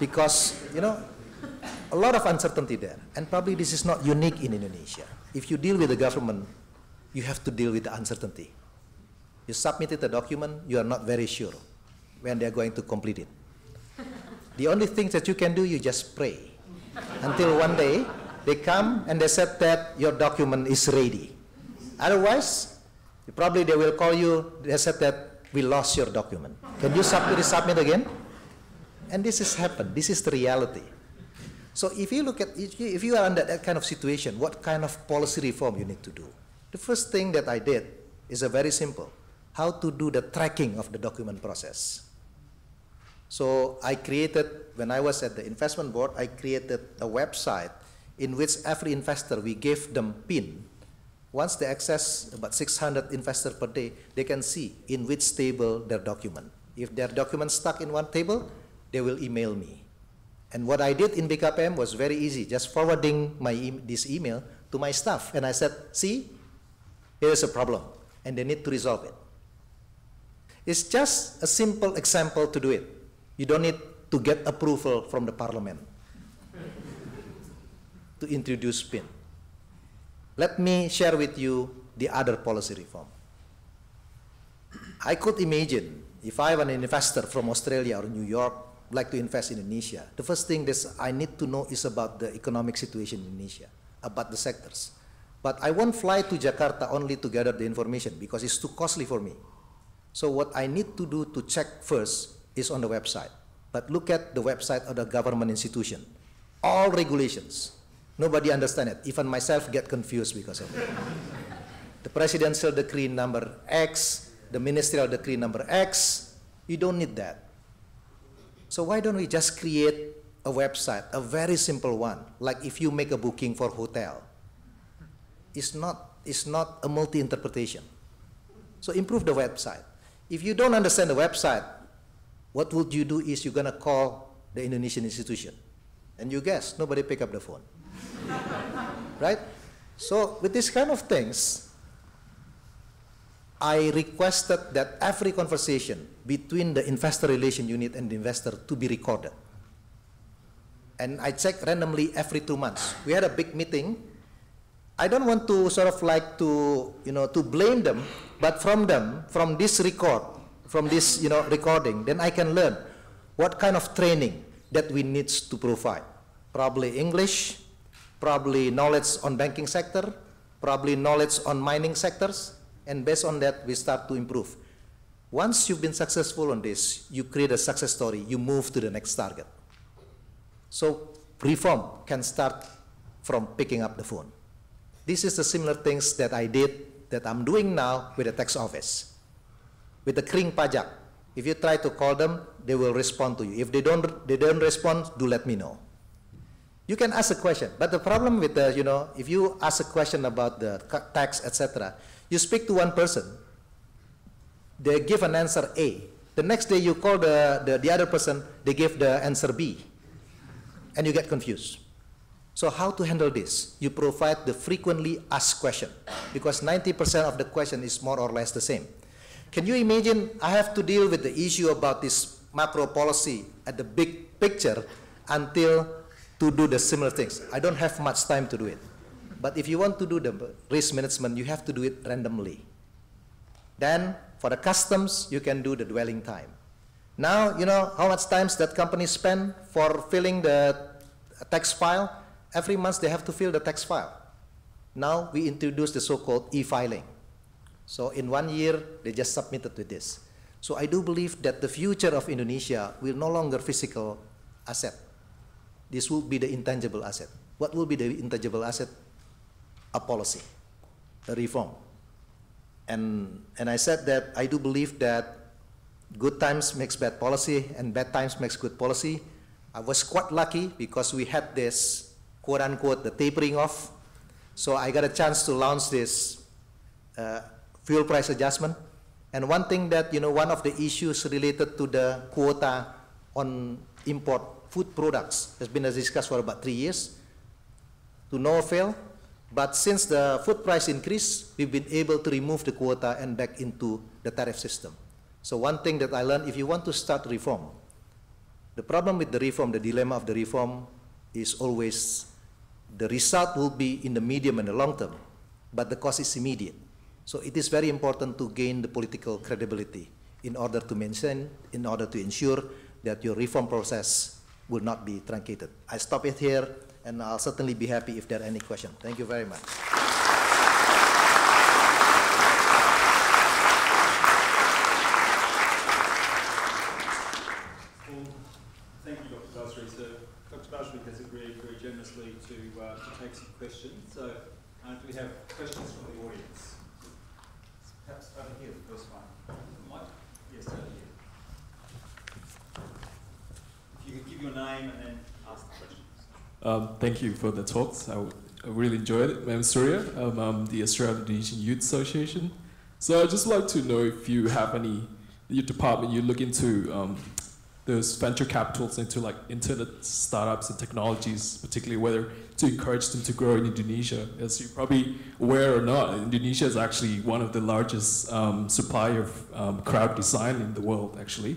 because, you know, a lot of uncertainty there. And probably this is not unique in Indonesia. If you deal with the government, you have to deal with the uncertainty. You submitted a document, you are not very sure when they are going to complete it. The only thing that you can do, you just pray. Until one day, they come and they said that your document is ready. Otherwise, Probably they will call you, they said that we lost your document. Can you submit, resubmit again? And this has happened. This is the reality. So if you look at, if you are under that kind of situation, what kind of policy reform you need to do? The first thing that I did is a very simple, how to do the tracking of the document process. So I created, when I was at the investment board, I created a website in which every investor, we gave them PIN, once they access about 600 investors per day, they can see in which table their document. If their document stuck in one table, they will email me. And what I did in BKPM was very easy, just forwarding my e this email to my staff. And I said, see, here's a problem, and they need to resolve it. It's just a simple example to do it. You don't need to get approval from the parliament to introduce PIN. Let me share with you the other policy reform. I could imagine if I were an investor from Australia or New York, like to invest in Indonesia, the first thing that I need to know is about the economic situation in Indonesia, about the sectors. But I won't fly to Jakarta only to gather the information because it's too costly for me. So what I need to do to check first is on the website. But look at the website of the government institution. All regulations, Nobody understand it. Even myself get confused because of it. the presidential decree number X, the ministerial decree number X, you don't need that. So why don't we just create a website, a very simple one, like if you make a booking for hotel. It's not, it's not a multi-interpretation. So improve the website. If you don't understand the website, what would you do is you're gonna call the Indonesian institution. And you guess, nobody pick up the phone right? So with these kind of things, I requested that every conversation between the investor relation unit and the investor to be recorded. And I check randomly every two months. We had a big meeting. I don't want to sort of like to, you know, to blame them, but from them, from this record, from this, you know, recording, then I can learn what kind of training that we needs to provide. Probably English, probably knowledge on banking sector, probably knowledge on mining sectors, and based on that, we start to improve. Once you've been successful on this, you create a success story, you move to the next target. So reform can start from picking up the phone. This is the similar things that I did, that I'm doing now with the tax office. With the Kring Pajak, if you try to call them, they will respond to you. If they don't, they don't respond, do let me know. You can ask a question, but the problem with the, you know, if you ask a question about the tax, etc., you speak to one person, they give an answer A. The next day you call the, the, the other person, they give the answer B, and you get confused. So how to handle this? You provide the frequently asked question, because 90% of the question is more or less the same. Can you imagine I have to deal with the issue about this macro policy at the big picture until to do the similar things. I don't have much time to do it. But if you want to do the risk management, you have to do it randomly. Then for the customs, you can do the dwelling time. Now, you know how much times that company spend for filling the tax file? Every month they have to fill the tax file. Now we introduce the so-called e-filing. So in one year, they just submitted with this. So I do believe that the future of Indonesia will no longer physical asset. This will be the intangible asset. What will be the intangible asset? A policy, a reform. And, and I said that I do believe that good times makes bad policy and bad times makes good policy. I was quite lucky because we had this quote unquote the tapering off. So I got a chance to launch this uh, fuel price adjustment. And one thing that, you know, one of the issues related to the quota on import food products has been discussed for about three years to no avail. But since the food price increase, we've been able to remove the quota and back into the tariff system. So one thing that I learned, if you want to start reform, the problem with the reform, the dilemma of the reform is always the result will be in the medium and the long term, but the cost is immediate. So it is very important to gain the political credibility in order to maintain, in order to ensure that your reform process will not be truncated. I stop it here, and I'll certainly be happy if there are any questions. Thank you very much.
thank you for the talks. I, I really enjoyed it. I'm Surya. I'm, um, I'm the Australian Indonesian Youth Association. So I'd just like to know if you have any, your department, you look into um, those venture capitals into like internet startups and technologies, particularly whether to encourage them to grow in Indonesia. As you're probably aware or not, Indonesia is actually one of the largest um, supplier of um, crowd design in the world, actually.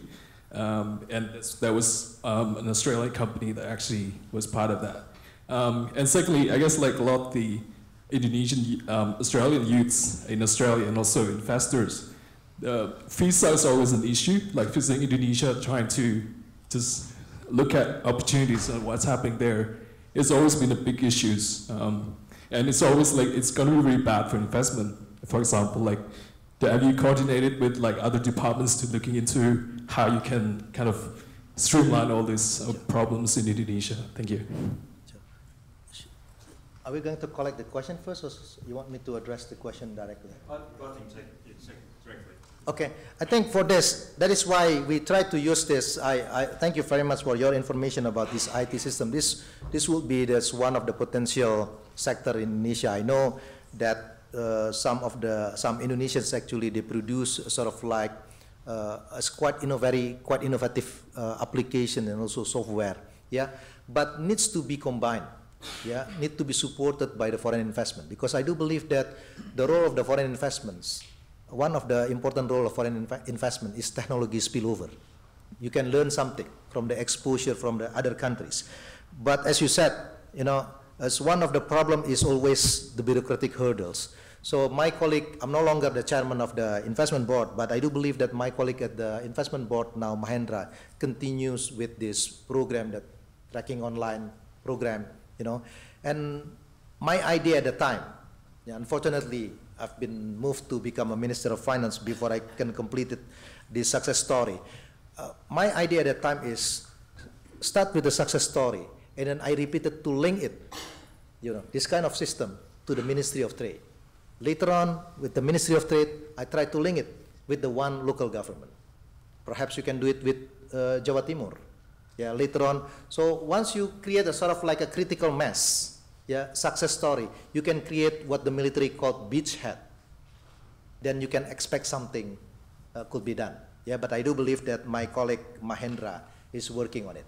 Um, and there was um, an Australian company that actually was part of that. Um, and secondly, I guess like a lot of the Indonesian, um, Australian youths in Australia and also investors, uh, visa is always an issue, like visiting Indonesia, trying to just look at opportunities and what's happening there. It's always been a big issue. Um, and it's always like, it's going to be really bad for investment. For example, like, have you coordinated with like other departments to looking into how you can kind of streamline all these uh, problems in Indonesia? Thank you.
Are we going to collect the question first, or you want me to address the question directly? I, think take it directly. Okay, I think for this, that is why we try to use this. I, I thank you very much for your information about this IT system. This this will be this one of the potential sector in Indonesia. I know that uh, some of the some Indonesians actually they produce sort of like uh, it's quite you know very quite innovative uh, application and also software. Yeah, but needs to be combined yeah, need to be supported by the foreign investment because I do believe that the role of the foreign investments, one of the important role of foreign inv investment is technology spillover. You can learn something from the exposure from the other countries, but as you said, you know, as one of the problem is always the bureaucratic hurdles. So my colleague, I'm no longer the chairman of the investment board, but I do believe that my colleague at the investment board now, Mahendra, continues with this program that tracking online program you know. And my idea at the time, yeah, unfortunately, I've been moved to become a minister of finance before I can complete this success story. Uh, my idea at that time is start with the success story, and then I repeated to link it, you know, this kind of system to the Ministry of Trade. Later on, with the Ministry of Trade, I tried to link it with the one local government. Perhaps you can do it with uh, Jawa Timur, yeah, later on. So once you create a sort of like a critical mass, yeah, success story, you can create what the military called beachhead. Then you can expect something uh, could be done. Yeah, but I do believe that my colleague Mahendra is working on it.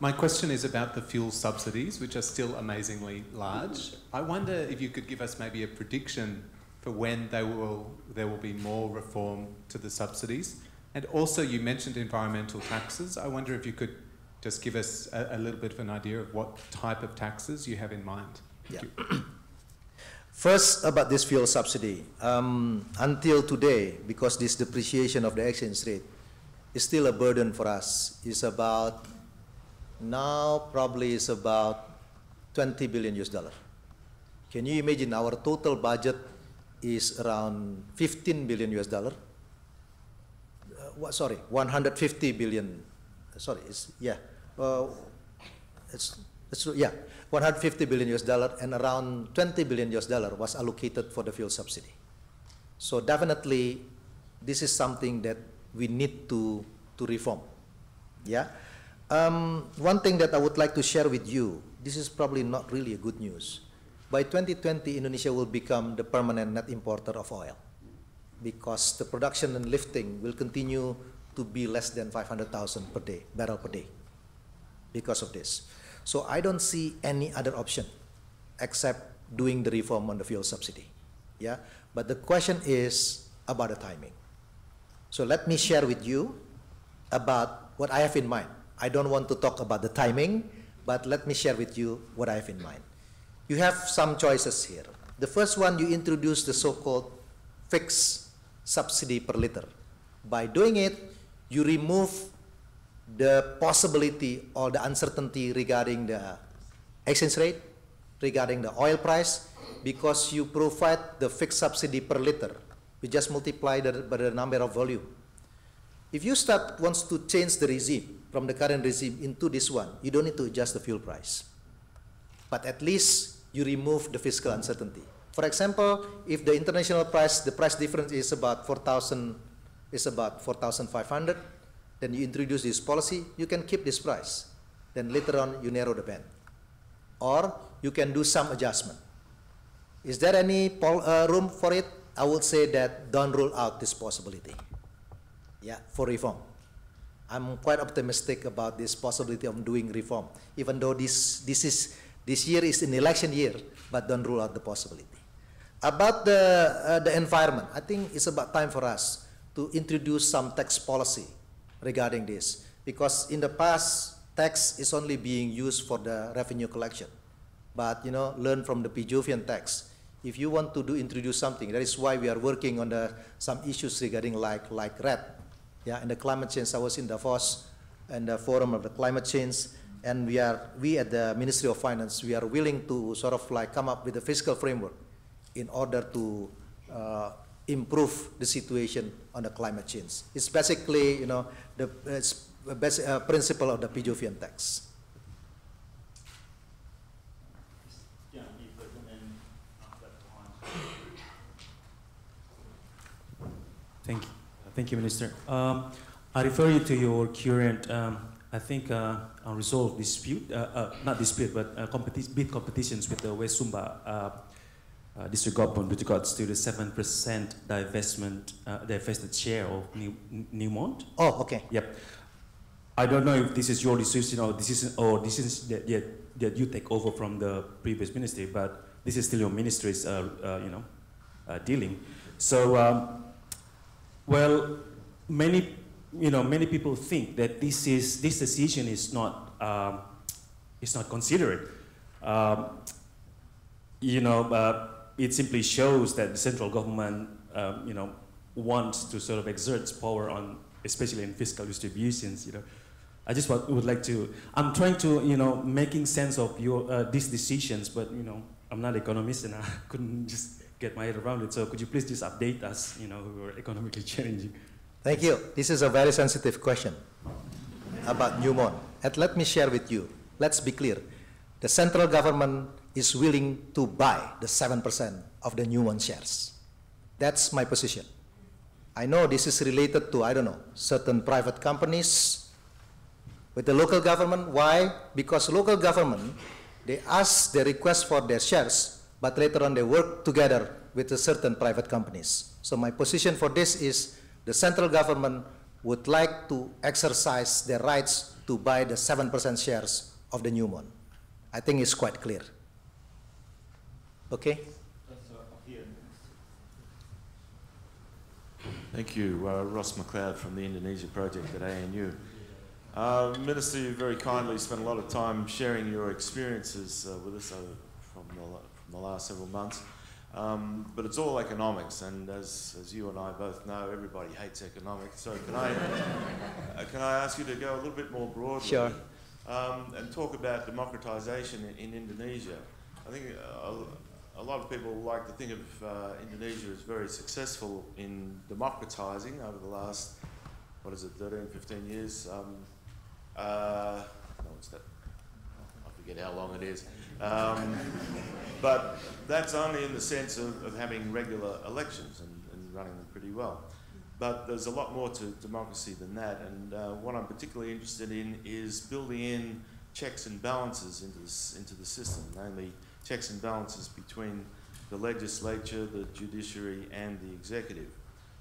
My question is about the fuel subsidies, which are still amazingly large. I wonder if you could give us maybe a prediction for when they will, there will be more reform to the subsidies. And also, you mentioned environmental taxes. I wonder if you could just give us a, a little bit of an idea of what type of taxes you have in mind.
Yeah. First, about this fuel subsidy. Um, until today, because this depreciation of the exchange rate is still a burden for us, it's about now probably is about 20 billion US dollar. Can you imagine our total budget is around 15 billion US dollar? Uh, what, sorry, 150 billion. Uh, sorry, it's, yeah. Uh, it's, it's, yeah, 150 billion US dollar and around 20 billion US dollar was allocated for the fuel subsidy. So definitely, this is something that we need to, to reform. Yeah. Um, one thing that I would like to share with you, this is probably not really a good news. By 2020, Indonesia will become the permanent net importer of oil because the production and lifting will continue to be less than 500,000 per day, barrel per day because of this. So I don't see any other option except doing the reform on the fuel subsidy. Yeah, but the question is about the timing. So let me share with you about what I have in mind I don't want to talk about the timing, but let me share with you what I have in mind. You have some choices here. The first one, you introduce the so-called fixed subsidy per liter. By doing it, you remove the possibility or the uncertainty regarding the exchange rate, regarding the oil price, because you provide the fixed subsidy per liter. You just multiply the, by the number of volume. If you start wants to change the regime, from the current regime into this one, you don't need to adjust the fuel price. But at least you remove the fiscal uncertainty. For example, if the international price, the price difference is about 4,000, is about 4,500, then you introduce this policy, you can keep this price. Then later on, you narrow the band. Or you can do some adjustment. Is there any uh, room for it? I would say that don't rule out this possibility. Yeah, for reform. I'm quite optimistic about this possibility of doing reform, even though this, this, is, this year is an election year, but don't rule out the possibility. About the, uh, the environment, I think it's about time for us to introduce some tax policy regarding this, because in the past, tax is only being used for the revenue collection. But, you know, learn from the Pijovian tax. If you want to do introduce something, that is why we are working on the, some issues regarding like, like RED, yeah, in the climate change. I was in Davos and the forum of the climate change, and we are we at the Ministry of Finance we are willing to sort of like come up with a fiscal framework in order to uh, improve the situation on the climate change. It's basically you know the it's basic, uh, principle of the Pijovian tax.
Thank you. Thank you, Minister. Um, I refer you to your current, um, I think, uh, unresolved dispute, uh, uh, not dispute, but uh, competi bid competitions with the West Sumba uh, uh, district government with regards to the 7% divestment, divested share of New Newmont. Oh, okay. Yep. I don't know if this is your decision or decision or decision that, that, that you take over from the previous ministry, but this is still your ministry's, you know, dealing. So. Um, well, many, you know, many people think that this, is, this decision is not, um, is not considerate. Um, you know, uh, it simply shows that the central government, um, you know, wants to sort of exert power on, especially in fiscal distributions, you know. I just would like to, I'm trying to, you know, making sense of your, uh, these decisions, but, you know, I'm not an economist and I couldn't just get my head around it. So could you please just update us, you know, who
are economically challenging? Thank you. This is a very sensitive question about Newmont. And let me share with you, let's be clear. The central government is willing to buy the 7% of the Newmont shares. That's my position. I know this is related to, I don't know, certain private companies with the local government. Why? Because local government, they ask, they request for their shares but later on they work together with certain private companies. So my position for this is the central government would like to exercise their rights to buy the 7% shares of the Newmont. I think it's quite clear. Okay?
Thank you, uh, Ross McLeod from the Indonesia Project at ANU. Uh, Minister, you very kindly spent a lot of time sharing your experiences uh, with us over in the last several months. Um, but it's all economics, and as, as you and I both know, everybody hates economics. So can I, uh, can I ask you to go a little bit more broadly sure. um, and talk about democratization in, in Indonesia? I think a, uh, a, lot of people like to think of uh, Indonesia as very successful in democratizing over the last, what is it, 13, 15 years. Um, uh, no, it's that, I forget how long it is. Um, but that's only in the sense of, of having regular elections and, and, running them pretty well. But there's a lot more to democracy than that, and uh, what I'm particularly interested in is building in checks and balances into the, into the system, namely checks and balances between the legislature, the judiciary, and the executive.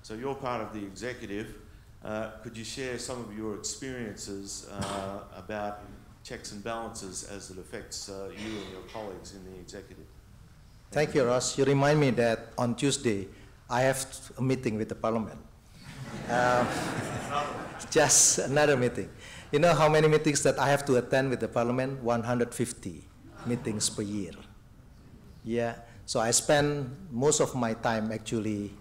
So you're part of the executive. Uh, could you share some of your experiences uh, about checks and balances as it affects uh, you and your colleagues in the executive.
Thank, Thank you, Ross. You remind me that on Tuesday, I have a meeting with the parliament. um, just another meeting. You know how many meetings that I have to attend with the parliament? 150 meetings per year. Yeah, so I spend most of my time actually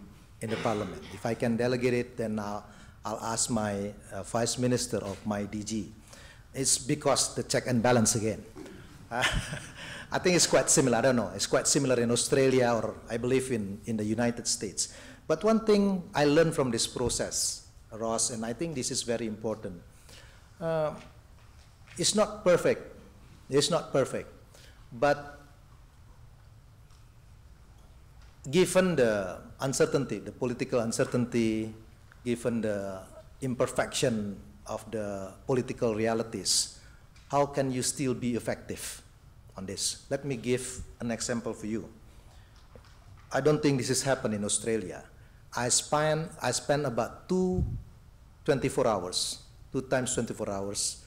in the parliament. If I can delegate it, then I'll, I'll ask my uh, vice minister of my DG it's because the check and balance again. Uh, I think it's quite similar. I don't know. It's quite similar in Australia or I believe in, in the United States. But one thing I learned from this process, Ross, and I think this is very important. Uh, it's not perfect. It's not perfect. But given the uncertainty, the political uncertainty, given the imperfection of the political realities, how can you still be effective on this? Let me give an example for you. I don't think this has happened in Australia. I spend, I spend about two 24 hours, two times 24 hours,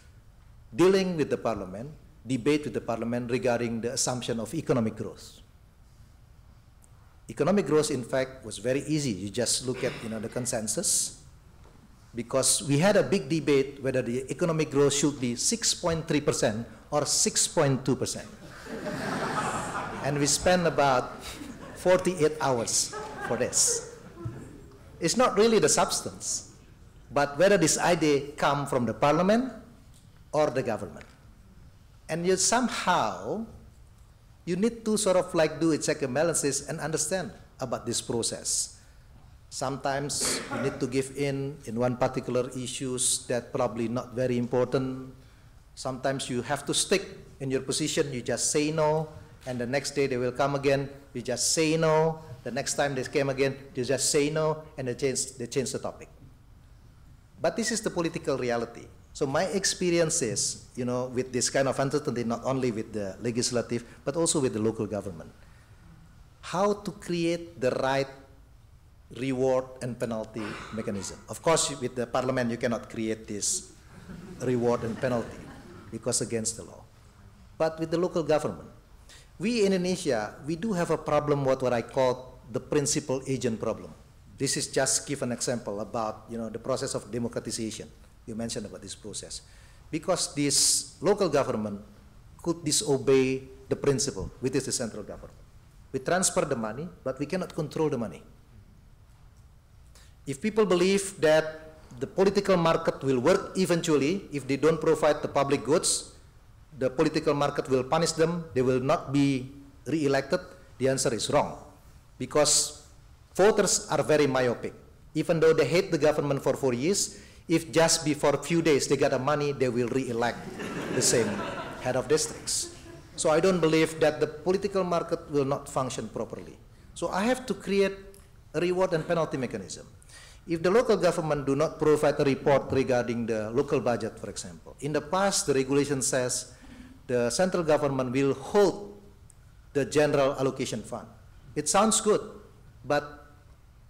dealing with the parliament, debate with the parliament regarding the assumption of economic growth. Economic growth, in fact, was very easy. You just look at you know, the consensus, because we had a big debate whether the economic growth should be 6.3% or 6.2%. and we spent about 48 hours for this. It's not really the substance, but whether this idea come from the parliament or the government. And you somehow, you need to sort of like do a check and balances and understand about this process Sometimes you need to give in in one particular issues that probably not very important. Sometimes you have to stick in your position. You just say no, and the next day they will come again. You just say no. The next time they came again, you just say no, and they change they change the topic. But this is the political reality. So my experience is, you know, with this kind of uncertainty, not only with the legislative, but also with the local government, how to create the right reward and penalty mechanism. Of course, with the parliament, you cannot create this reward and penalty because against the law. But with the local government, we in Indonesia, we do have a problem what, what I call the principal agent problem. This is just give an example about you know the process of democratization. You mentioned about this process. Because this local government could disobey the principle, which is the central government. We transfer the money, but we cannot control the money. If people believe that the political market will work eventually, if they don't provide the public goods, the political market will punish them, they will not be re-elected, the answer is wrong. Because voters are very myopic. Even though they hate the government for four years, if just before a few days they get the money, they will re-elect the same head of districts. So I don't believe that the political market will not function properly. So I have to create a reward and penalty mechanism. If the local government do not provide a report regarding the local budget, for example, in the past the regulation says the central government will hold the general allocation fund. It sounds good, but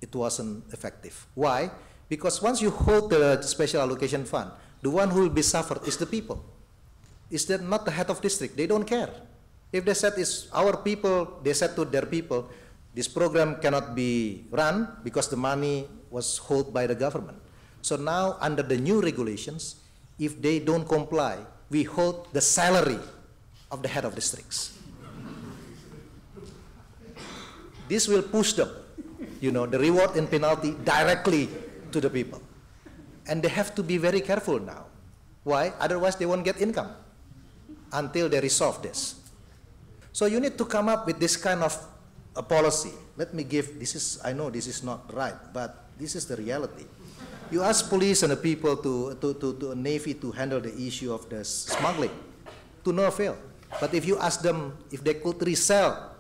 it wasn't effective. Why? Because once you hold the special allocation fund, the one who will be suffered is the people. Is that not the head of district? They don't care. If they said it's our people, they said to their people, this program cannot be run because the money was held by the government. So now under the new regulations, if they don't comply, we hold the salary of the head of districts. this will push them, you know, the reward and penalty directly to the people. And they have to be very careful now. Why? Otherwise they won't get income until they resolve this. So you need to come up with this kind of a policy. Let me give, this is, I know this is not right, but this is the reality. You ask police and the people to, to, to, to Navy to handle the issue of the smuggling, to no avail. But if you ask them if they could resell,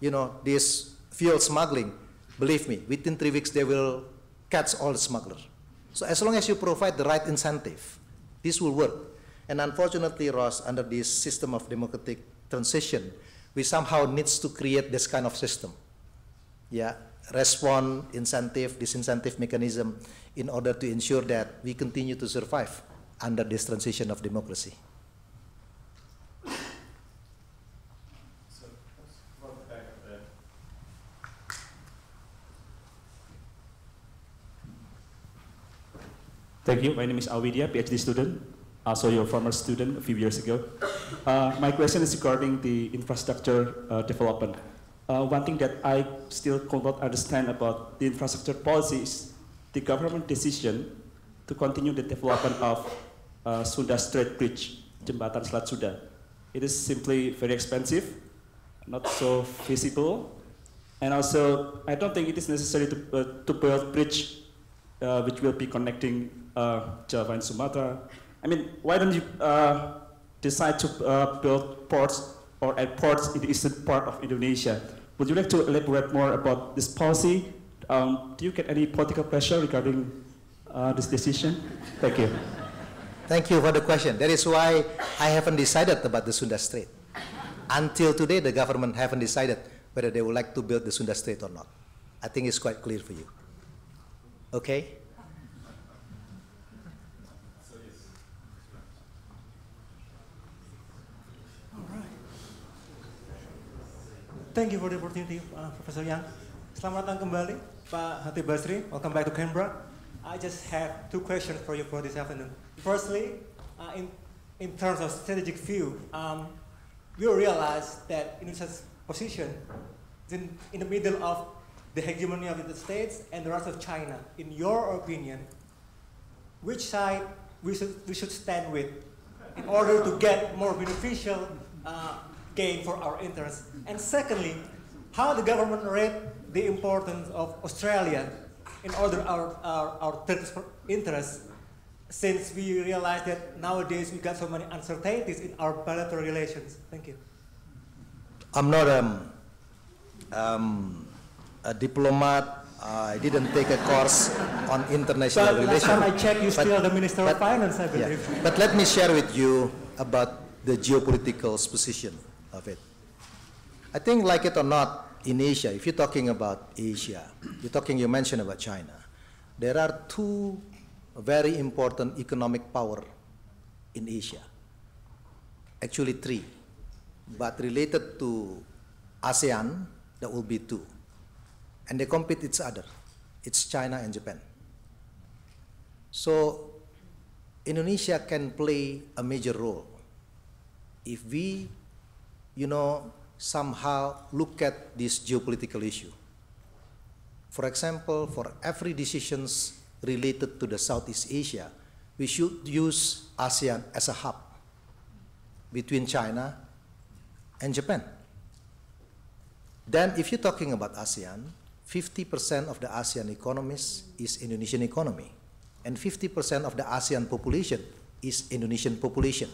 you know, this fuel smuggling, believe me, within three weeks they will catch all the smugglers. So as long as you provide the right incentive, this will work. And unfortunately, Ross, under this system of democratic transition, we somehow needs to create this kind of system. Yeah, respond, incentive, disincentive mechanism in order to ensure that we continue to survive under this transition of democracy.
Thank you. My name is Awidia, PhD student, also uh, your former student a few years ago. Uh, my question is regarding the infrastructure uh, development. Uh, one thing that I still cannot understand about the infrastructure policy is the government decision to continue the development of uh, Sunda Strait Bridge, Jembatan Selat Sunda. It is simply very expensive, not so feasible, and also I don't think it is necessary to, uh, to build bridge uh, which will be connecting uh, Java and Sumatra. I mean, why don't you uh, decide to uh, build ports or at ports in the eastern part of Indonesia. Would you like to elaborate more about this policy? Um, do you get any political pressure
regarding uh, this decision? Thank you. Thank you for the question. That is why I haven't decided about the Sunda Strait. Until today, the government haven't decided whether they would like to build the Sunda Strait or not. I think it's quite clear for you. Okay?
Thank you for the opportunity, uh, Professor Yang. Selamat datang kembali, Pak Hati Basri. Welcome back to Canberra. I just have two questions for you for this afternoon. Firstly, uh, in, in terms of strategic view, um, we realize that Indonesia's position is in, in the middle of the hegemony of the United States and the rest of China. In your opinion, which side we should, we should stand with in order to get more beneficial uh, gain for our interests? And secondly, how the government rate the importance of Australia in order our, our, our interests since we realize that nowadays we got so many uncertainties in our bilateral relations. Thank you.
I'm not um, um, a diplomat. I didn't take a course on international but relations. Last time I checked, you still the Minister but, of Finance, I believe. Yeah. But let me share with you about the geopolitical position of it. I think, like it or not, in Asia, if you're talking about Asia, you're talking, you mentioned about China, there are two very important economic power in Asia. Actually three, but related to ASEAN, there will be two. And they compete each other. It's China and Japan. So Indonesia can play a major role if we you know, somehow look at this geopolitical issue. For example, for every decisions related to the Southeast Asia, we should use ASEAN as a hub between China and Japan. Then if you're talking about ASEAN, 50% of the ASEAN economies is Indonesian economy, and 50% of the ASEAN population is Indonesian population.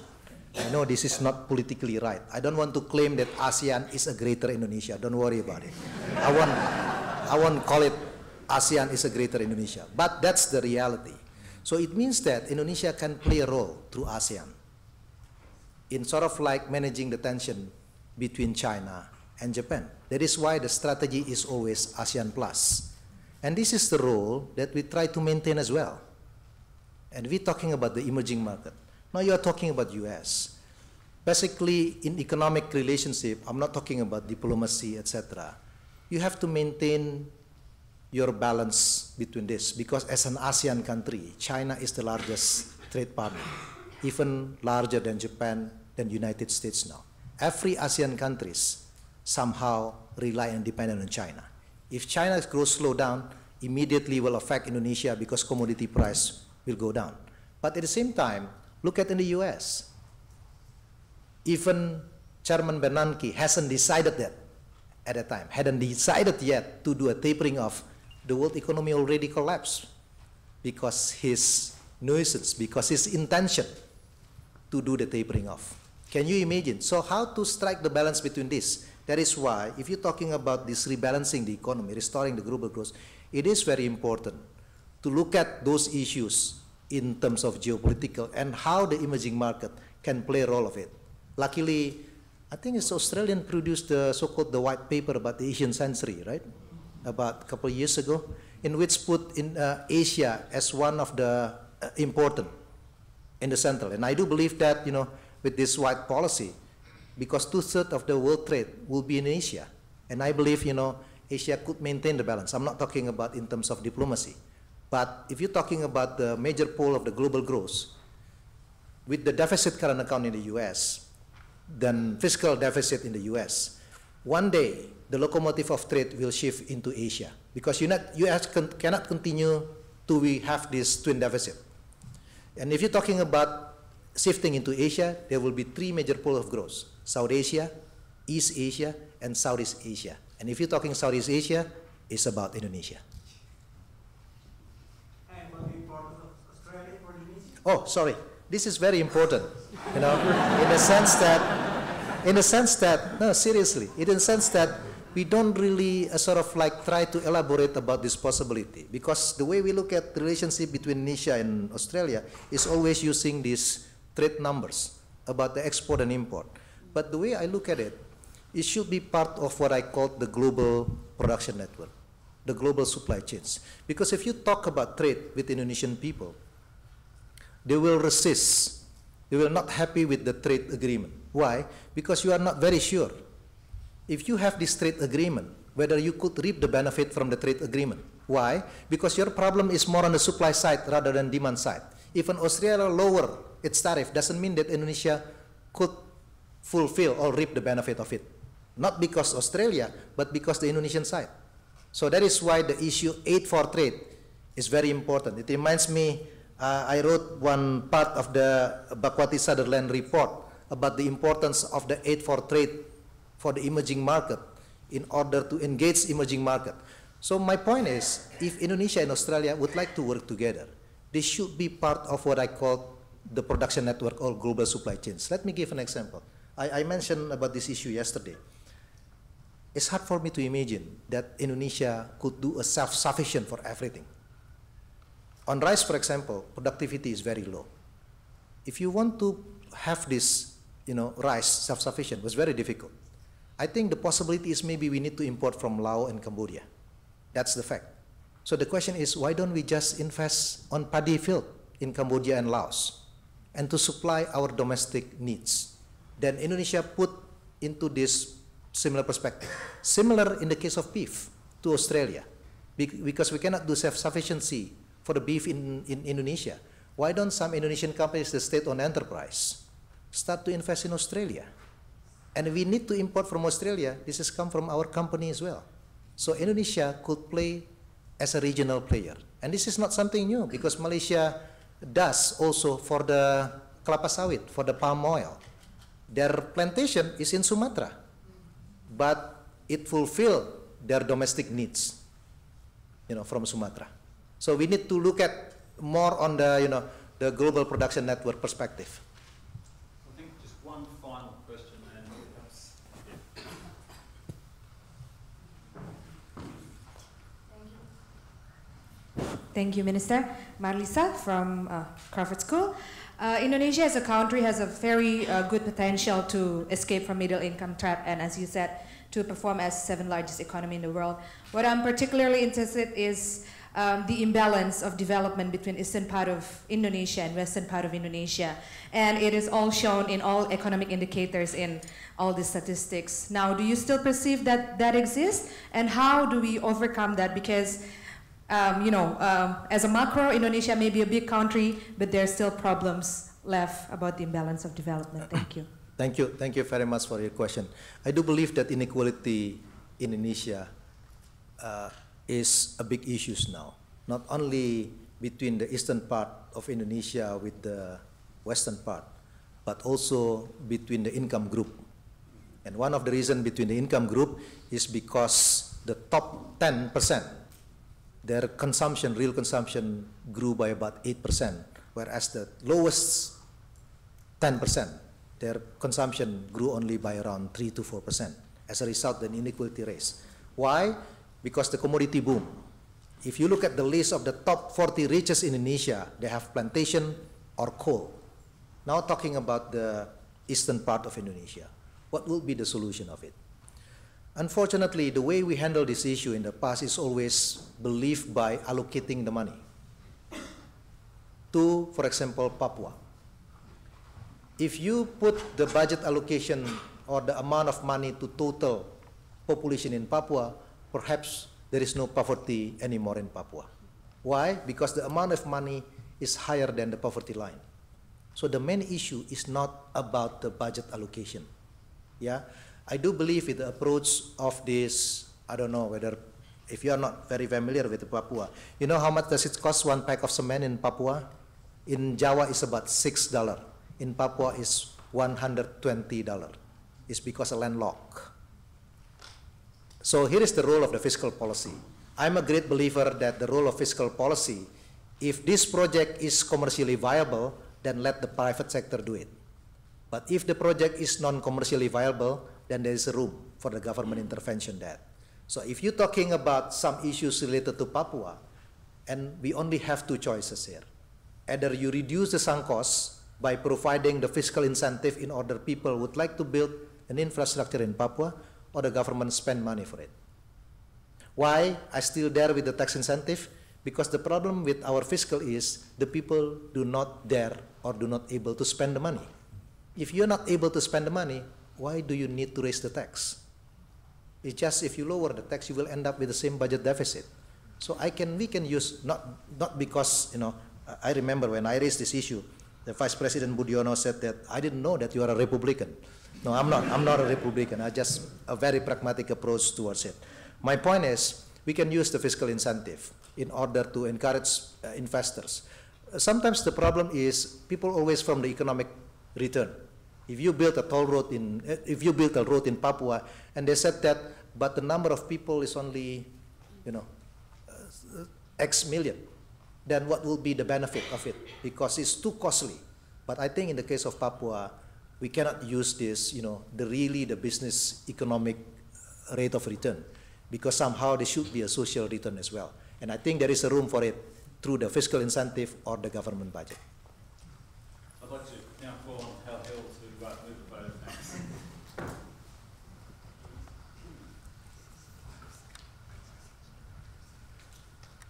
I know this is not politically right. I don't want to claim that ASEAN is a greater Indonesia. Don't worry about it. I won't, I won't call it ASEAN is a greater Indonesia. But that's the reality. So it means that Indonesia can play a role through ASEAN in sort of like managing the tension between China and Japan. That is why the strategy is always ASEAN Plus. And this is the role that we try to maintain as well. And we're talking about the emerging market. Now you are talking about US. Basically, in economic relationship, I'm not talking about diplomacy, etc. You have to maintain your balance between this because as an ASEAN country, China is the largest trade partner, even larger than Japan, than United States now. Every ASEAN countries somehow rely and dependent on China. If China's growth slow down, immediately will affect Indonesia because commodity price will go down. But at the same time, Look at in the US. Even Chairman Bernanke hasn't decided that at that time, hadn't decided yet to do a tapering of The world economy already collapsed because his nuisance, because his intention to do the tapering off. Can you imagine? So how to strike the balance between this? That is why if you're talking about this rebalancing the economy, restoring the global growth, it is very important to look at those issues in terms of geopolitical and how the emerging market can play a role of it. Luckily, I think it's Australian produced the so-called the white paper about the Asian century, right? About a couple of years ago, in which put in uh, Asia as one of the uh, important in the central. And I do believe that, you know, with this white policy, because two-thirds of the world trade will be in Asia. And I believe, you know, Asia could maintain the balance. I'm not talking about in terms of diplomacy. But if you're talking about the major pole of the global growth, with the deficit current account in the US, then fiscal deficit in the US, one day the locomotive of trade will shift into Asia because not, US can, cannot continue to we have this twin deficit. And if you're talking about shifting into Asia, there will be three major poles of growth, South Asia, East Asia, and Southeast Asia. And if you're talking Southeast Asia, it's about Indonesia. Oh, sorry. This is very important, you know, in the sense that, in the sense that, no, seriously, in the sense that we don't really uh, sort of like try to elaborate about this possibility because the way we look at the relationship between Nisha and Australia is always using these trade numbers about the export and import. But the way I look at it, it should be part of what I call the global production network, the global supply chains. Because if you talk about trade with Indonesian people, they will resist. They will not happy with the trade agreement. Why? Because you are not very sure. If you have this trade agreement, whether you could reap the benefit from the trade agreement. Why? Because your problem is more on the supply side rather than demand side. If an Australia lower its tariff, doesn't mean that Indonesia could fulfill or reap the benefit of it. Not because Australia, but because the Indonesian side. So that is why the issue aid for trade is very important. It reminds me uh, I wrote one part of the Bakwati Sutherland report about the importance of the aid for trade for the emerging market in order to engage emerging market. So my point is, if Indonesia and Australia would like to work together, they should be part of what I call the production network or global supply chains. Let me give an example. I, I mentioned about this issue yesterday. It's hard for me to imagine that Indonesia could do a self-sufficient for everything. On rice, for example, productivity is very low. If you want to have this, you know, rice self-sufficient was very difficult. I think the possibility is maybe we need to import from Laos and Cambodia. That's the fact. So the question is, why don't we just invest on paddy field in Cambodia and Laos and to supply our domestic needs? Then Indonesia put into this similar perspective. Similar in the case of beef to Australia, because we cannot do self-sufficiency for the beef in, in Indonesia. Why don't some Indonesian companies, the state-owned enterprise, start to invest in Australia? And we need to import from Australia. This has come from our company as well. So Indonesia could play as a regional player. And this is not something new because Malaysia does also for the kelapa sawit, for the palm oil. Their plantation is in Sumatra, but it fulfilled their domestic needs, you know, from Sumatra. So we need to look at more on the, you know, the global production network perspective. I
think just one final question. And perhaps, yeah.
Thank, you. Thank you, Minister. Marlisa from uh, Crawford School. Uh, Indonesia as a country has a very uh, good potential to escape from middle income trap and as you said, to perform as seventh largest economy in the world. What I'm particularly interested is um, the imbalance of development between eastern part of Indonesia and western part of Indonesia. And it is all shown in all economic indicators in all the statistics. Now, do you still perceive that that exists? And how do we overcome that? Because, um, you know, um, as a macro, Indonesia may be a big country, but there are still problems left about the imbalance of development. Thank you.
Thank you. Thank you very much for your question. I do believe that inequality in Indonesia uh, is a big issues now, not only between the eastern part of Indonesia with the western part, but also between the income group. And one of the reason between the income group is because the top 10%, their consumption, real consumption grew by about 8%, whereas the lowest 10%, their consumption grew only by around 3 to 4%. As a result, an inequality raise. Why? because the commodity boom. If you look at the list of the top 40 richest Indonesia, they have plantation or coal. Now talking about the eastern part of Indonesia. What will be the solution of it? Unfortunately, the way we handle this issue in the past is always believed by allocating the money to, for example, Papua. If you put the budget allocation or the amount of money to total population in Papua, perhaps there is no poverty anymore in Papua. Why? Because the amount of money is higher than the poverty line. So the main issue is not about the budget allocation. Yeah, I do believe with the approach of this, I don't know whether, if you are not very familiar with Papua, you know how much does it cost one pack of cement in Papua? In Java is about $6. In Papua is $120. It's because a landlocked. So here is the role of the fiscal policy. I'm a great believer that the role of fiscal policy, if this project is commercially viable, then let the private sector do it. But if the project is non-commercially viable, then there is room for the government intervention there. So if you're talking about some issues related to Papua, and we only have two choices here. Either you reduce the sunk costs by providing the fiscal incentive in order people would like to build an infrastructure in Papua, or the government spend money for it. Why I still there with the tax incentive? Because the problem with our fiscal is the people do not dare or do not able to spend the money. If you're not able to spend the money, why do you need to raise the tax? It's just if you lower the tax, you will end up with the same budget deficit. So I can, we can use not not because you know. I remember when I raised this issue, the Vice President Budiono said that I didn't know that you are a Republican. No, I'm not. I'm not a Republican. I just a very pragmatic approach towards it. My point is, we can use the fiscal incentive in order to encourage uh, investors. sometimes the problem is people always from the economic return. If you build a toll road in, uh, if you build a road in Papua, and they said that, but the number of people is only, you know, uh, X million, then what will be the benefit of it? Because it's too costly. But I think in the case of Papua, we cannot use this, you know, the really the business economic uh, rate of return because somehow there should be a social return as well. And I think there is a room for it through the fiscal incentive or the government budget.
I'd like to now call on Hal Hill to uh, move the vote Thanks.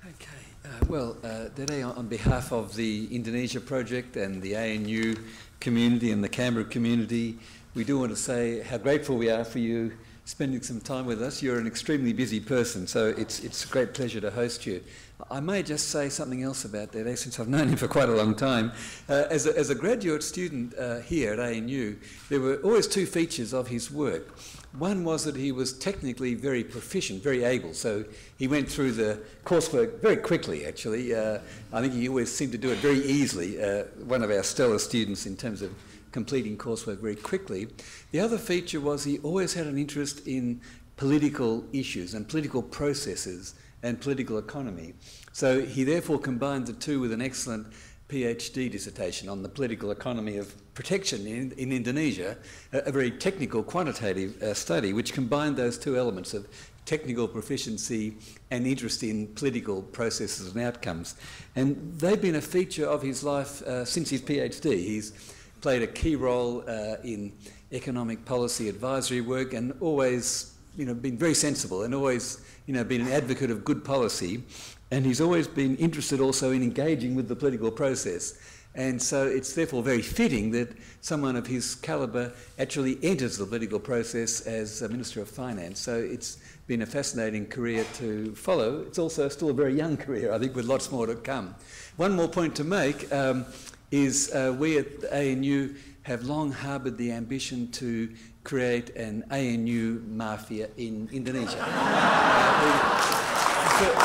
Okay, uh, well, uh, today on behalf of the Indonesia project and the ANU community and the Canberra community. We do want to say how grateful we are for you spending some time with us. You're an extremely busy person, so it's, it's a great pleasure to host you. I may just say something else about that, eh, since I've known him for quite a long time. Uh, as, a, as a graduate student uh, here at ANU, there were always two features of his work. One was that he was technically very proficient, very able, so he went through the coursework very quickly, actually. Uh, I think he always seemed to do it very easily, uh, one of our stellar students in terms of completing coursework very quickly. The other feature was he always had an interest in political issues and political processes and political economy. So he therefore combined the two with an excellent PhD dissertation on the political economy of protection in, in Indonesia, a, a, very technical quantitative uh, study which combined those two elements of technical proficiency and interest in political processes and outcomes. And they've been a feature of his life uh, since his PhD. He's played a key role uh, in economic policy advisory work and always you know, been very sensible and always you know, been an advocate of good policy. And he's always been interested also in engaging with the political process. And so it's therefore very fitting that someone of his calibre actually enters the political process as a Minister of Finance. So it's been a fascinating career to follow. It's also still a very young career, I think, with lots more to come. One more point to make. Um, is uh, we at ANU have long harboured the ambition to create an ANU mafia in Indonesia. uh, for,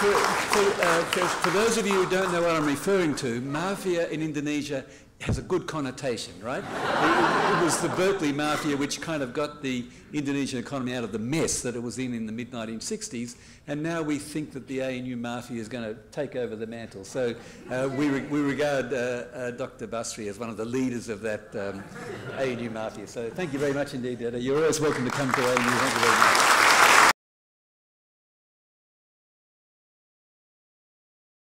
for, for, uh, for, those of you who don't know what I'm referring to, mafia in Indonesia has a good connotation, right? it, was the Berkeley Mafia which kind of got the Indonesian economy out of the mess that it was in in the mid-1960s, and now we think that the ANU Mafia is going to take over the mantle. So uh, we, re we regard uh, uh, Dr. Basri as one of the leaders of that um, ANU Mafia. So thank you very much indeed, Dada. You're always welcome to come to ANU. Thank you very much.